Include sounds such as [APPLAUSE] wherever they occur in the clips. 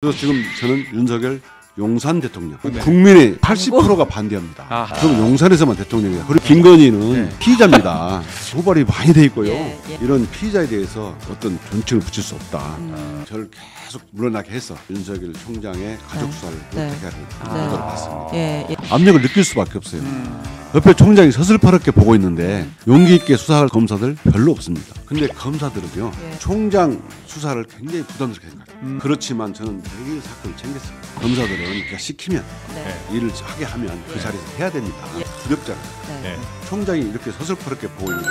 그래서 지금 저는 윤석열 용산 대통령 네. 국민의 80%가 반대합니다. 아. 그럼 용산에서만 대통령이야. 그리고 김건희는 네. 피의자입니다. 소발이 [LAUGHS] 많이 돼 있고요. 예, 예. 이런 피의자에 대해서 어떤 존칭을 붙일 수 없다. 음. 저를 계속 물러나게 해서 윤석열 총장의 가족 네. 수사를 네. 어떻게 하는 네. 아. 봤습니다. 예, 예, 압력을 느낄 수밖에 없어요. 음. 옆에 총장이 서슬퍼렇게 보고 있는데 용기 있게 수사할 검사들 별로 없습니다. 근데 검사들은요 예. 총장 수사를 굉장히 부담스럽게 생각해요. 음. 그렇지만 저는 대기 사건을 챙겼습니다 검사들은 그러니 시키면 네. 일을 하게 하면 그 예. 자리에서 해야 됩니다. 예. 두렵잖아요. 네. 예. 총장이 이렇게 서슬퍼렇게 보고 있는데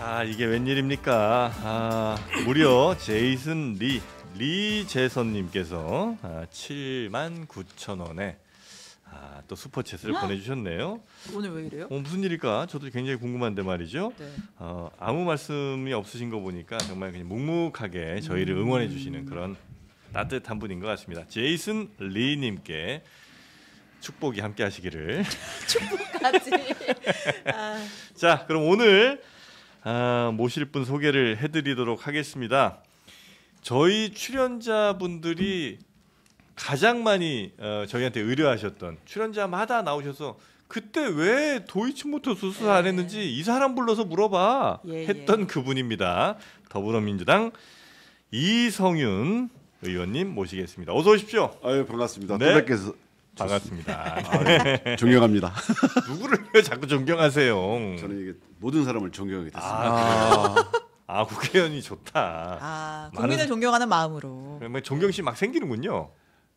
아 이게 웬일입니까? 아 무려 제이슨 리 리재선님께서 아, 7만 9천 원에 또 슈퍼챗을 보내주셨네요. 오늘 왜 이래요? 어, 무슨 일일까? 저도 굉장히 궁금한데 말이죠. 네. 어, 아무 말씀이 없으신 거 보니까 정말 그냥 묵묵하게 저희를 음. 응원해 주시는 그런 따뜻한 분인 것 같습니다. 제이슨 리님께 축복이 함께 하시기를. [LAUGHS] 축복까지. [LAUGHS] 아. 자, 그럼 오늘 아, 모실 분 소개를 해드리도록 하겠습니다. 저희 출연자분들이 가장 많이 어, 저희한테 의뢰하셨던 출연자마다 나오셔서 그때 왜 도이치모터 수술 안 예. 했는지 이 사람 불러서 물어봐 예, 예. 했던 그분입니다. 더불어민주당 이성윤 의원님 모시겠습니다. 어서 오십시오. 아유 반갑습니다. 네. 또뵙겠 반갑습니다. 네. 아 네. 존경합니다. [LAUGHS] 누구를 자꾸 존경하세요? 저는 이게 모든 사람을 존경하게 됐습니다. 아. 네. 아 국회의원이 좋다. 아 국민을 많은... 존경하는 마음으로. 뭐 존경심 막 생기는군요.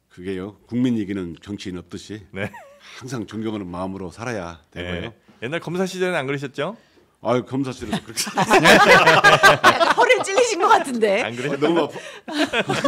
그게요. 국민 이기는 정치인 없듯이 네. 항상 존경하는 마음으로 살아야 되고요. 네. 옛날 검사 시절에는 안 그러셨죠? 아유 검사 시절에 그렇게 [LAUGHS] 허를 찔리 아프신 것 같은데. 안 그래요? 어, 너무 아파. [LAUGHS]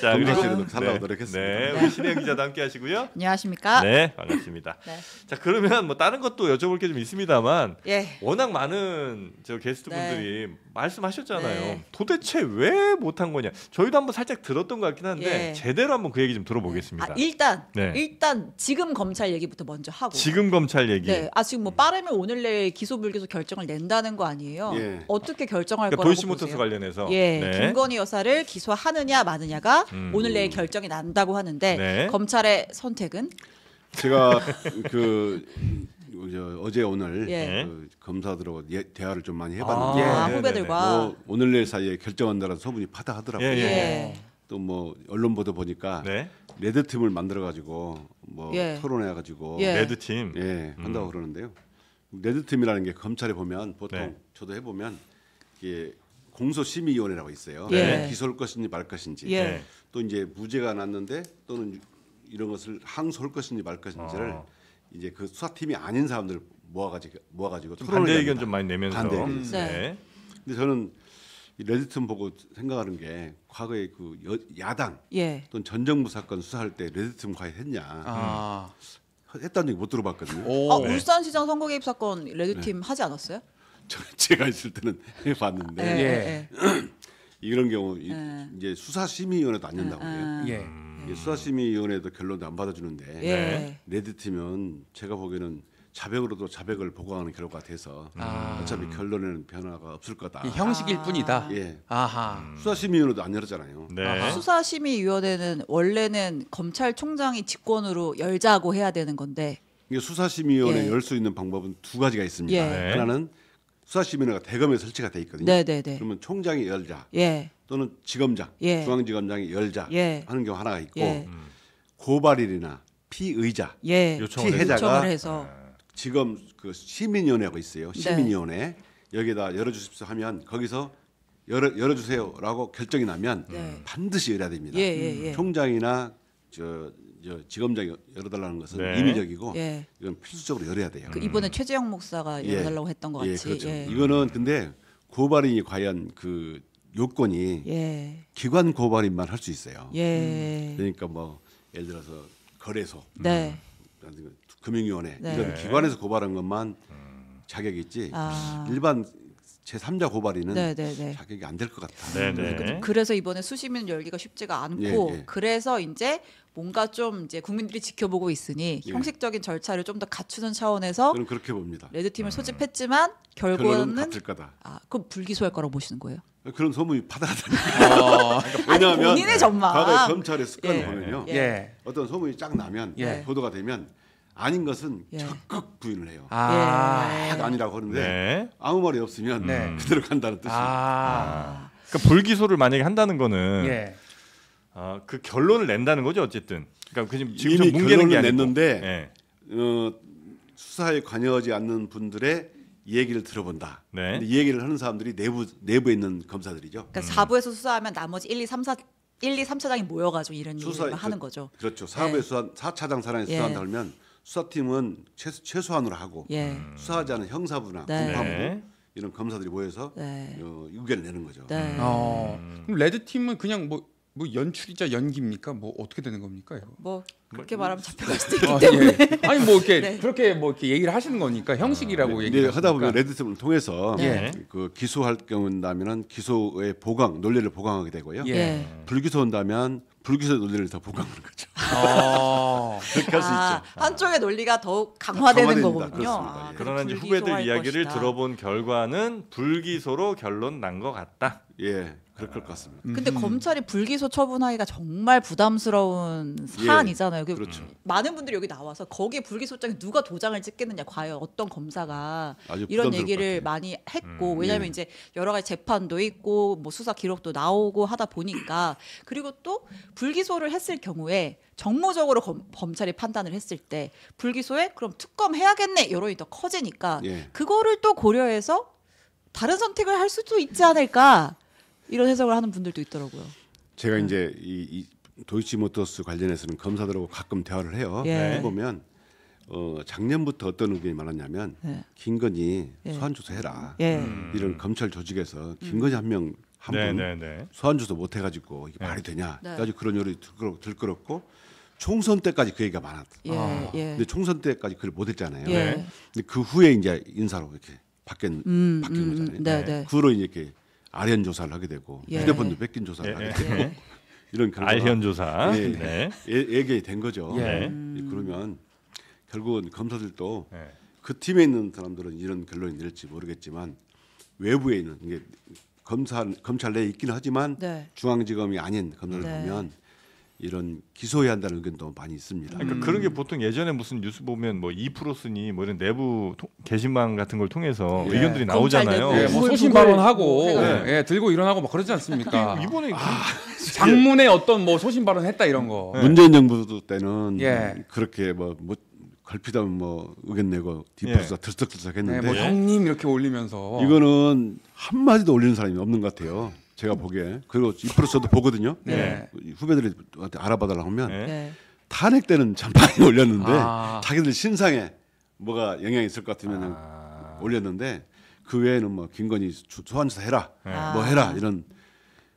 자, 그리고 산다고 네, 노력했습니다. 네, 네. 우리 신혜 기자도 함께 하시고요. 안녕하십니까? 네, 반갑습니다. 네. 자, 그러면 뭐 다른 것도 여쭤볼 게좀 있습니다만 예. 워낙 많은 저 게스트분들이 네. 말씀하셨잖아요. 네. 도대체 왜 못한 거냐. 저희도 한번 살짝 들었던 것 같긴 한데 예. 제대로 한번 그 얘기 좀 들어보겠습니다. 아, 일단 네. 일단 지금 검찰 얘기부터 먼저 하고 지금 검찰 얘기. 네. 아, 지금 뭐 빠르면 오늘 내에 기소 불기소 결정을 낸다는 거 아니에요? 예. 어떻게 결정할 그러니까 거라고 보세요? 도이치모터스 관련해서 대해서 예, 네. 김건희 여사를 기소하느냐 마느냐가 음. 오늘 내일 결정이 난다고 하는데 네. 검찰의 선택은 제가 그 어제 오늘 예. 그 네. 검사들하고 예, 대화를 좀 많이 아, 해봤는데 아, 후배들과 뭐 오늘 내일 사이에 결정한다는 소문이 파다하더라고요. 예, 예, 예. 또뭐 언론 보도 보니까 네. 레드 팀을 만들어 가지고 뭐 토론해 가지고 레드 팀 예, 한다고 음. 그러는데요. 레드 팀이라는 게 검찰에 보면 보통 네. 저도 해보면 이게 공소심의위원회라고 있어요. 예. 네. 기소할 것인지 말 것인지 예. 네. 또 이제 무죄가 났는데 또는 이런 것을 항소할 것인지 말 것인지를 아. 이제 그 수사팀이 아닌 사람들 모아가지고 모아가지고 반대 의견 좀 많이 내면서 반대. 음. 네. 근데 저는 레드튼 보고 생각하는 게 과거에 그 야당 예. 또는 전 정부 사건 수사할 때 레드튼 과연 했냐 아. 음. 했다는 얘기 못 들어봤거든요. 아, 울산시장 선거 개입 사건 레드팀 네. 하지 않았어요? 제가 있을 때는 [LAUGHS] 해봤는데 예. 예. [CLEARS THROAT] 이런 경우 예. 이제 수사심의위원회도 안 된다고 해요. 예. 음. 수사심의위원회도 결론도 안 받아주는데 예. 내드티면 제가 보기에는 자백으로도 자백을 보고하는 결과가 돼서 아. 어차피 결론에는 변화가 없을 거다. 형식일 아. 뿐이다. 예. 아하. 음. 수사심의위원회도 안 열었잖아요. 네. 수사심의위원회는 원래는 검찰총장이 직권으로 열자고 해야 되는 건데. 수사심의위원회 예. 열수 있는 방법은 두 가지가 있습니다. 예. 네. 하나는 수사심의회가 대검에 설치가 돼 있거든요. 네네네. 그러면 총장이 열자 예. 또는 지검장, 예. 중앙지검장이 열자 예. 하는 경우 하나가 있고 예. 고발일이나 피의자, 예. 요청을 해서. 피해자가 해서. 지금 그 시민위원회가 있어요. 네. 시민위원회 여기다 열어주십시오 하면 거기서 열어 열어주세요라고 결정이 나면 네. 반드시 열어야 됩니다. 예, 예, 예. 총장이나 저저 지검장 이 열어달라는 것은 네. 임의적이고 예. 이건 필수적으로 열어야 돼요. 그 이번에 최재형 목사가 예. 열어달라고 했던 것 예, 같이. 그렇죠. 예, 그렇죠. 이거는 근데 고발이 과연 그 요건이 예. 기관 고발인만 할 수 있어요. 음. 그러니까 뭐 예를 들어서 거래소, 네. 음. 그 금융위원회 네. 이런 기관에서 고발한 것만 자격이 있지 아. 일반 제3자 고발인은 네네네. 자격이 안 될 것같아 네네. 그러니까 그래서 이번에 수시민 열기가 쉽지가 않고 예, 예. 그래서 이제 뭔가 좀 이제 국민들이 지켜보고 있으니 예. 형식적인 절차를 좀 더 갖추는 차원에서 저는 그렇게 봅니다. 레드 팀을 음. 소집했지만 결과는 같을 거다. 아, 그럼 불기소할 거라고 보시는 거예요? 그런 소문이 받다니까니까 어, 그러니까 왜냐하면 본인의 전망. 과거에 검찰의 습관을 보면요. 어떤 소문이 쫙 나면 예. 보도가 되면 아닌 것은 예. 적극 부인을 해요. 아, 예. 아니라고 하는데 네. 아무 말이 없으면 네. [LAUGHS] 그대로 간다는 뜻이에요. 아. 아. 그러니까 불기소를 만약에 한다는 거는 예. 아, 그 결론을 낸다는 거죠 어쨌든. 그러니까 지금 이미 결론을 냈는데 예. 어, 수사에 관여하지 않는 분들의 얘기를 들어본다. 네. 근데 이 얘기를 하는 사람들이 내부 내부에 있는 검사들이죠. 그러니까 사부에서 수사하면 나머지 1, 2, 3, 4 1, 2, 3차장이 모여가지고 이런 일을 하는 그 거죠. 그렇죠. 사부에 네. 예. 수사, 4차장 사람이 예. 수사한다 예. 그러면 수사팀은 최소, 최소한으로 하고 예. 음. 수사하자는 형사부나 네. 군사부 네. 이런 검사들이 모여서 네. 어, 의견을 내는 거죠. 네. 음. 어, 그럼 레드 팀은 그냥 뭐, 뭐 연출이자 연기입니까? 뭐 어떻게 되는 겁니까? 이거? 뭐, 뭐 그렇게 말하면 잡혀갈 네. 수도 있기 아, 예. 때문에 예. [LAUGHS] 아니 뭐 이렇게 네. 그렇게 뭐 이렇게 얘기를 하시는 거니까 아. 형식이라고 아, 얘기를 하다 보면 레드 팀을 통해서 예. 그 기소할 경우다면은 온 기소의 보강 논리를 보강하게 되고요. 예. 예. 불기소 온다면 불교의 논리를 더 보강하는 거죠. [LAUGHS] 아~ [LAUGHS] 그렇게 할수 아, 있죠. 한쪽의 논리가 더욱 아, 강화되는 거군요. 아, 예. 그러나 이제 후배들 이야기를 것이다. 들어본 결과는 불기소로 결론 난 것 같다. 예. 그럴 것 같습니다. 음. 근데 검찰이 불기소 처분하기가 정말 부담스러운 예, 사안이잖아요. 예, 그렇죠. 많은 분들이 여기 나와서 거기에 불기소장에 누가 도장을 찍겠느냐 과연 어떤 검사가 이런 얘기를 많이 했고 음, 왜냐하면 예. 이제 여러 가지 재판도 있고 뭐 수사 기록도 나오고 하다 보니까 그리고 또 불기소를 했을 경우에 정무적으로 검, 검찰이 판단을 했을 때 불기소에 그럼 특검 해야겠네 여론이 더 커지니까 예. 그거를 또 고려해서 다른 선택을 할 수도 있지 않을까 이런 해석을 하는 분들도 있더라고요. 제가 음. 이제 이, 이 도이치모터스 관련해서는 검사들하고 가끔 대화를 해요. 예. 해보면 어, 작년부터 어떤 의견이 많았냐면 네. 김건희 예. 소환 조사해라 예. 음. 이런 검찰 조직에서 김건희 음. 한명 한분 네, 네, 네, 소환 조사 못 해가지고 이게 말이 되냐 네. 아주 그런 요리 들끓었고 총선 때까지 그 얘기가 많았다. 예, 아. 예. 근데 총선 때까지 그걸 못했잖아요. 예. 근데 그 후에 이제 인사로 이렇게 바뀐 음, 바뀐 음, 음. 거잖아요. 그 후로 이제 이렇게 아련 조사를 하게 되고 예. 휴대폰도 뺏긴 조사를 예, 하게 예. 되고 예. [LAUGHS] 이런 결과 아련 조사 예, 얘게된 네. 거죠. 음. 그러면 결국은 검사들도 그 팀에 있는 사람들은 이런 결론이 낼지 모르겠지만 외부에 있는 이게 검사 검찰 내에 있기는 하지만 네. 중앙지검이 아닌 검사를 네. 보면 이런 기소해야 한다는 의견도 많이 있습니다. 그러니까 음. 그런 게 보통 예전에 무슨 뉴스 보면 뭐 이프로스니 뭐 이런 내부 통, 게시망 같은 걸 통해서 예. 의견들이 나오잖아요. 예, 뭐 소신 발언하고 네. 예. 예, 들고 일어나고 막 그러지 않습니까? 이번에 아, [LAUGHS] 장문의 어떤 뭐 소신 발언했다 이런 거. 예. 문재인 정부 때는 예. 그렇게 뭐, 뭐 걸피다면 뭐 의견 내고 뒷부수가 예. 들썩들썩 했는데 네, 뭐 형님 이렇게 올리면서 이거는 한 마디도 올리는 사람이 없는 것 같아요. 제가 보기에 그리고 이프로서도 보거든요. 네. 후배들한테 알아봐달라고 하면 네. 네. 탄핵 때는 참 많이 [LAUGHS] 올렸는데 아. 자기들 신상에 뭐가 영향이 있을 것 같으면 아. 올렸는데 그 외에는 뭐 김건희 소환조사 해라 네. 뭐 해라 이런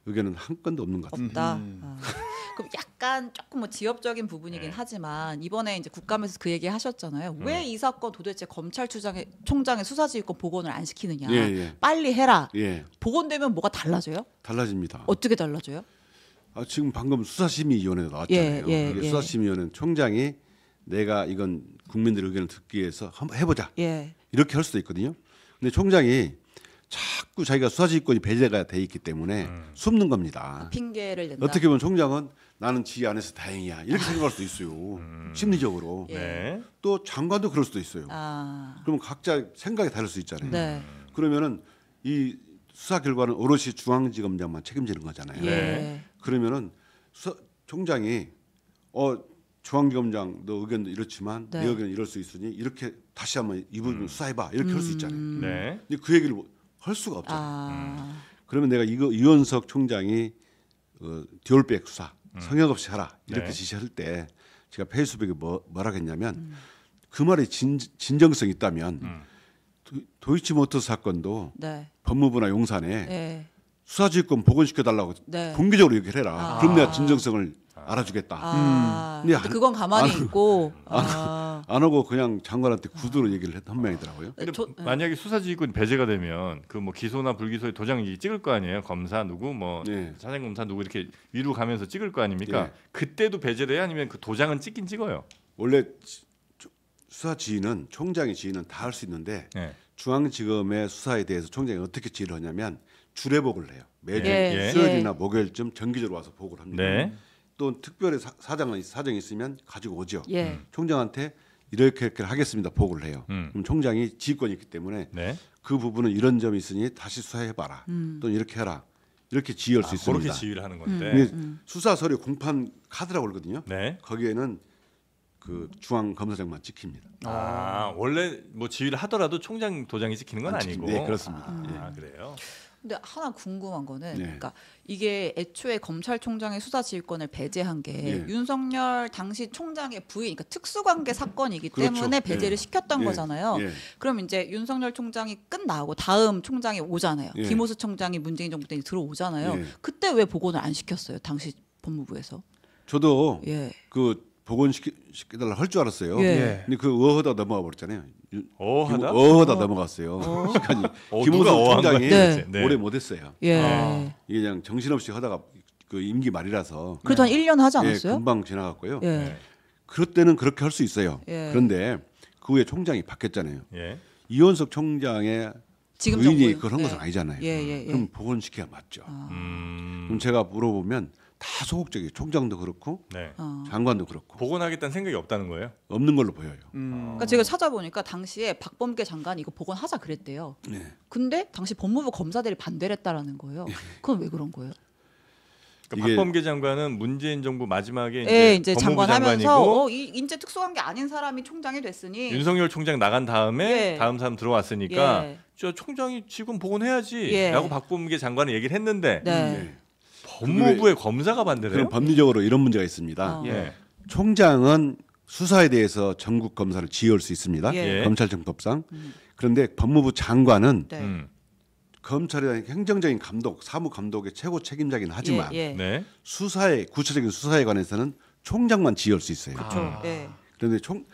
의견은 한 건도 없는 것 같아요. 없다. 음. 아. 그 약간 조금 뭐 지엽적인 부분이긴 음. 하지만 이번에 이제 국감에서 그 얘기 하셨잖아요. 음. 왜이 사건 도대체 검찰총장의 총장의 수사지휘권 복원을 안 시키느냐. 예, 예. 빨리 해라. 예. 복원되면 뭐가 달라져요? 달라집니다. 어떻게 달라져요? 아, 지금 방금 수사심의위원회 나왔잖아요. 예, 예, 예. 수사심의위원회 총장이 내가 이건 국민들의 의견을 듣기 위해서 한번 해보자. 예. 이렇게 할 수도 있거든요. 근데 총장이 자꾸 자기가 수사지휘권이 배제가 돼 있기 때문에 음. 숨는 겁니다. 핑계를 낸다. 어떻게 보면 총장은 나는 지휘 안 해서 다행이야 이렇게 생각할 수도 있어요. 음. 심리적으로. 예. 네. 또 장관도 그럴 수도 있어요. 아. 그러면 각자 생각이 다를 수 있잖아요. 네. 그러면은 이 수사 결과는 오롯이 중앙지검장만 책임지는 거잖아요. 네. 그러면은 수사, 총장이 어 중앙지검장 너 의견도 이렇지만 네. 내 의견은 이럴 수 있으니 이렇게 다시 한번 이 부분 음. 수사해봐 이렇게 할 수 있잖아요. 음. 네. 근데 그 얘기를 할 수가 없잖아요. 아. 음. 그러면 내가 이거 유연석 총장이 어, 듀얼백 수사 음. 성역 없이 하라 이렇게 네. 지시할 때 제가 페이스북에 뭐, 뭐라 했냐면 음. 그 말에 진, 진정성이 있다면 음. 도, 이치모터 사건도 네. 법무부나 용산에 네. 수사지휘권 복원시켜 달라고 네. 분기적으로 얘기를 해라. 아. 그럼 내가 아. 진정성을 아. 알아주겠다. 아. 음. 근 근데 한, 그건 가만히 안, 있고 안, 아. 안 하고 그냥 장관한테 구두로 아. 얘기를 했던 한 명이더라고요. 아, 근데 저, 예. 만약에 수사지휘권 배제가 되면 그 뭐 기소나 불기소의 도장 찍을 거 아니에요. 검사 누구 뭐 네. 사생검사 누구 이렇게 위로 가면서 찍을 거 아닙니까? 네. 그때도 배제돼요? 아니면 그 도장은 찍긴 찍어요? 원래 수사 지휘는 총장의 지휘는 다 할 수 있는데 중앙지검의 수사에 대해서 총장이 어떻게 지휘를 하냐면 주례복을 해요. 매주 예. 수요일이나 예. 목요일쯤 정기적으로 와서 보고를 합니다. 네. 또 특별히 사, 장 사정이 있으면 가지고 오죠. 예. 음. 총장한테 이렇게, 이렇게 하겠습니다. 보고를 해요. 음. 그럼 총장이 지휘권이 있기 때문에 네. 그 부분은 이런 점이 있으니 다시 수사해봐라. 음. 또 이렇게 해라. 이렇게 지휘할 아, 수 있습니다. 그렇게 지휘를 하는 건데 음. 음, 음. 수사 서류 공판 카드라고 그러거든요. 네. 거기에는 그 중앙 검사장만 찍힙니다. 아, 아, 원래 뭐 지휘를 하더라도 총장 도장이 찍히는 건 아, 아니고. 네, 그렇습니다. 아, 예. 그래요. 근데 하나 궁금한 거는 네. 그러니까 이게 애초에 검찰총장의 수사지휘권을 배제한 게 네. 윤석열 당시 총장의 부인, 그러니까 특수관계 사건이기 그렇죠. 때문에 예. 배제를 네. 시켰던 예. 거잖아요. 그럼 이제 윤석열 총장이 끝나고 다음 총장이 오잖아요. 김호수 총장이 문재인 정부 때 들어오잖아요. 그때 왜 복원을 안 시켰어요? 당시 법무부에서? 저도 예. 그 복원시켜달라 할 줄 알았어요. 예. 예. 근데 그 어허다 넘어가 버렸잖아요. 어허다? 어허다 넘어갔어요. 어. 시간이. [LAUGHS] 그러니까 어, 김호선 총장이 네. 네. 오래 못했어요. 예. 아. 이게 그냥 정신없이 하다가 그 임기 말이라서. 그래도 네. 한 1년 하지 예, 않았어요? 예, 금방 지나갔고요. 예. 네. 그럴 때는 그렇게 할 수 있어요. 예. 그런데 그 후에 총장이 바뀌었잖아요. 이원석 총장의 지금 의인이 그런 것은 아니잖아요. 그럼 복원시켜야 맞죠. 아. 음. 그럼 제가 물어보면 다 소극적이에요. 총장도 그렇고 네. 어. 장관도 그렇고 복원하겠다는 생각이 없다는 거예요? 없는 걸로 보여요. 음. 아. 그러니까 제가 찾아보니까 당시에 박범계 장관 이거 복원하자 그랬대요. 네. 근데 당시 법무부 검사들이 반대를 했다라는 거예요. 예. 그건 왜 그런 거예요? 그러니까 박범계 장관은 문재인 정부 마지막에 이제, 예, 이제 장관하면서 어, 이, 인재 특수관계 아닌 사람이 총장이 됐으니 윤석열 총장 나간 다음에 예. 다음 사람 들어왔으니까 예. 저 총장이 지금 복원해야지라고 예. 박범계 장관은 얘기를 했는데 네. 음, 예. 법무부의 검사가 반대를 해요? 그럼 법리적으로 이런 문제가 있습니다. 아. 예. 총장은 수사에 대해서 전국 검사를 지휘할 수 있습니다. 예. 예. 검찰청법상. 음. 그런데 법무부 장관은 네. 음. 검찰의 행정적인 감독, 사무 감독의 최고 책임자긴 하지만 예, 예. 네. 수사에 구체적인 수사에 관해서는 총장만 지휘할 수 있어요. 아. 네. 그런데 총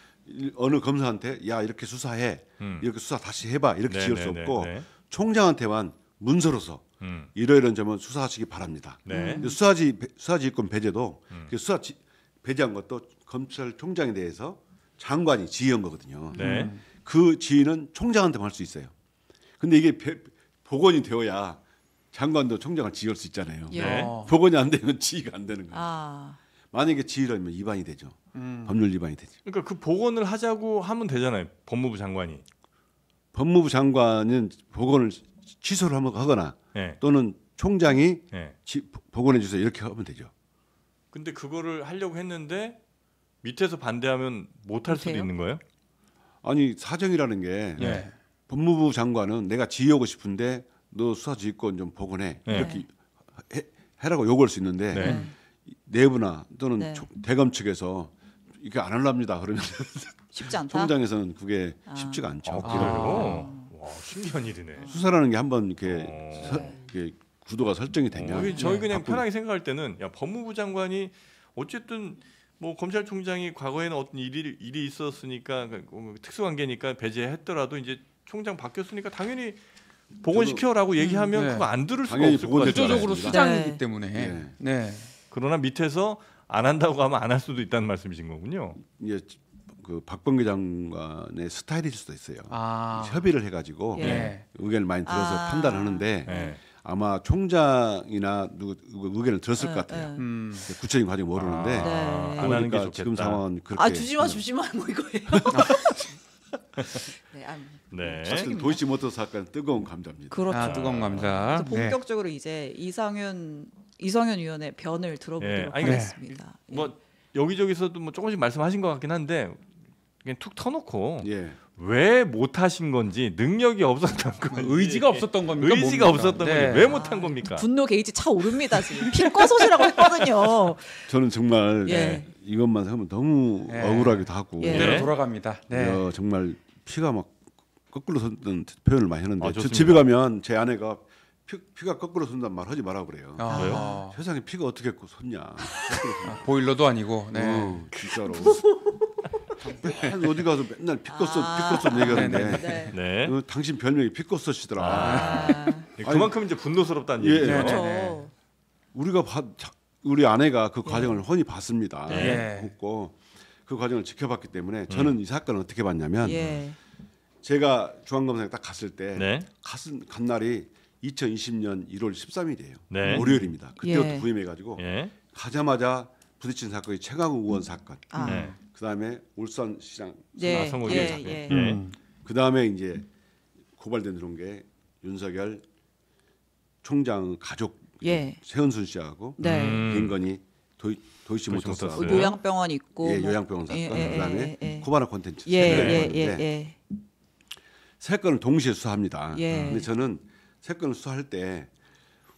어느 검사한테 야 이렇게 수사해, 음. 이렇게 수사 다시 해봐 이렇게 네, 지휘할 네, 수 네, 없고 총장한테만 문서로서 음. 이러이러한 점은 수사하시기 바랍니다. 네. 수사지 수사지권 배제도 음. 그 수사 지, 배제한 것도 검찰총장에 대해서 장관이 지휘한 거거든요. 네. 그 지휘는 총장한테만 할 수 있어요. 근데 이게 배, 복원이 되어야 장관도 총장을 지휘할 수 있잖아요. 네. 복원이 안 되면 [LAUGHS] 지휘가 안 되는 거예요. 아. 만약에 지휘라면 위반이 되죠. 음. 법률 위반이 되죠. 그러니까 그 복원을 하자고 하면 되잖아요. 법무부 장관이. 법무부 장관은 복원을 취소를 한번 하거나 네. 또는 총장이 네. 지, 복원해 주세요 이렇게 하면 되죠. 근데 그거를 하려고 했는데 밑에서 반대하면 못 할 수도 있는 거예요? 아니 사정이라는 게 예. 네. 법무부 장관은 내가 지휘하고 싶은데 너 수사 지휘권 좀 복원해 이렇게 해, 해라고 요구할 수 있는데 네. 내부나 또는 네. 대검 측에서 이렇게 안 할랍니다 그러면 쉽지 않다. 총장에서는 그게 아. 쉽지가 않죠. 아, 그래요? 아. 어, 신기한 일이네. 수사라는 게 한번 이렇게, 어. 서, 이렇게 구도가 설정이 되면 저 저희 네, 그냥 바쁜... 편하게 생각할 때는 야, 법무부 장관이 어쨌든 뭐 검찰총장이 과거에는 어떤 일이 일이 있었으니까 그, 그 특수관계니까 배제했더라도 이제 총장 바뀌었으니까 당연히 복원시켜라고 저도, 얘기하면 음, 네. 그거 안 들을 수가 없을 것 같아요. 구조적으로 그러니까. 수장이기 네. 때문에. 네. 네. 그러나 밑에서 안 한다고 하면 안 할 수도 있다는 말씀이신 거군요. 예, 그 박범계 장관의 스타일일 수도 있어요. 아. 협의를 해가지고 예. 네. 의견을 많이 들어서 아. 판단하는데 예. 아마 총장이나 누구 의견을 들었을 예, 것 같아요. 음. 구체적인 과정 모르는데 아. 네. 안 하는 게 그러니까 좋겠다. 지금 상황은 그렇게 아 주지 마 주지 마뭐 이거예요. [LAUGHS] [LAUGHS] 네, 사실 도이 모터 사건 뜨거운 감자입니다. 그렇죠. 아, 뜨거운 감자. 본격적으로 네. 이제 이상윤 이성윤 위원의 변을 들어보도록 네. 하겠습니다. 네. 뭐 예. 여기저기서도 뭐 조금씩 말씀하신 것 같긴 한데 그냥 툭 터놓고 예. 왜 못하신 건지 능력이 없었던 건지 [LAUGHS] 의지가 없었던 겁니까? 의지가 뭡니까? 없었던 네. 건지 왜 못한 겁니까? 아, 분노 게이지 차 오릅니다 지금 피과 소지라고 했거든요. [LAUGHS] 저는 정말 예. 네, 이것만 하면 너무 예. 억울하기도 하고 예. 돌아갑니다. 네. 야, 어, 정말 피가 막 거꾸로 솟는 표현을 많이 하는데 아, 저 집에 가면 제 아내가 피, 가 거꾸로 솟는말 하지 말라 그래요. 아, 세상에 피가 어떻게 솟냐. 냐 [LAUGHS] 보일러도 아니고. 네. 어, 진짜로. 맨 네. 어디 가서 맨날 피커스 아~ 피커서 얘기하는데 네. 네. 어, 당신 별명이 피커스시더라 아~, 아. 그만큼 이제 분노스럽다는 예, 얘기죠. 그렇죠. 우리가 바, 자, 우리 아내가 그 예. 과정을 훤히 봤습니다. 했고 예. 예. 그 과정을 지켜봤기 때문에 저는 음. 이 사건을 어떻게 봤냐면 제가 중앙검사에 딱 갔을 때 갔은 간 날이 2020년 1월 13일이에요. 네. 월요일입니다. 그때부터 예. 부임해가지고 예. 가자마자 부딪힌 사건이 최강욱 의원 사건. 아. 네. 그다음에 울산 시장 네. 나성호 아, 예, 사건. 예. 예. 음. 그다음에 이제 고발된 그런 게 윤석열 총장 가족 예. 세은순 씨하고 네. 음. 인건이 도이 도이치 못했어 요양병원 있고 예, 뭐. 요양병원 예, 사건 예, 예 그다음에 예, 코바나 콘텐츠 예, 세 건인데 네. 네. 세 건을 동시에 수사합니다. 근데 저는 세 건을 수사할 때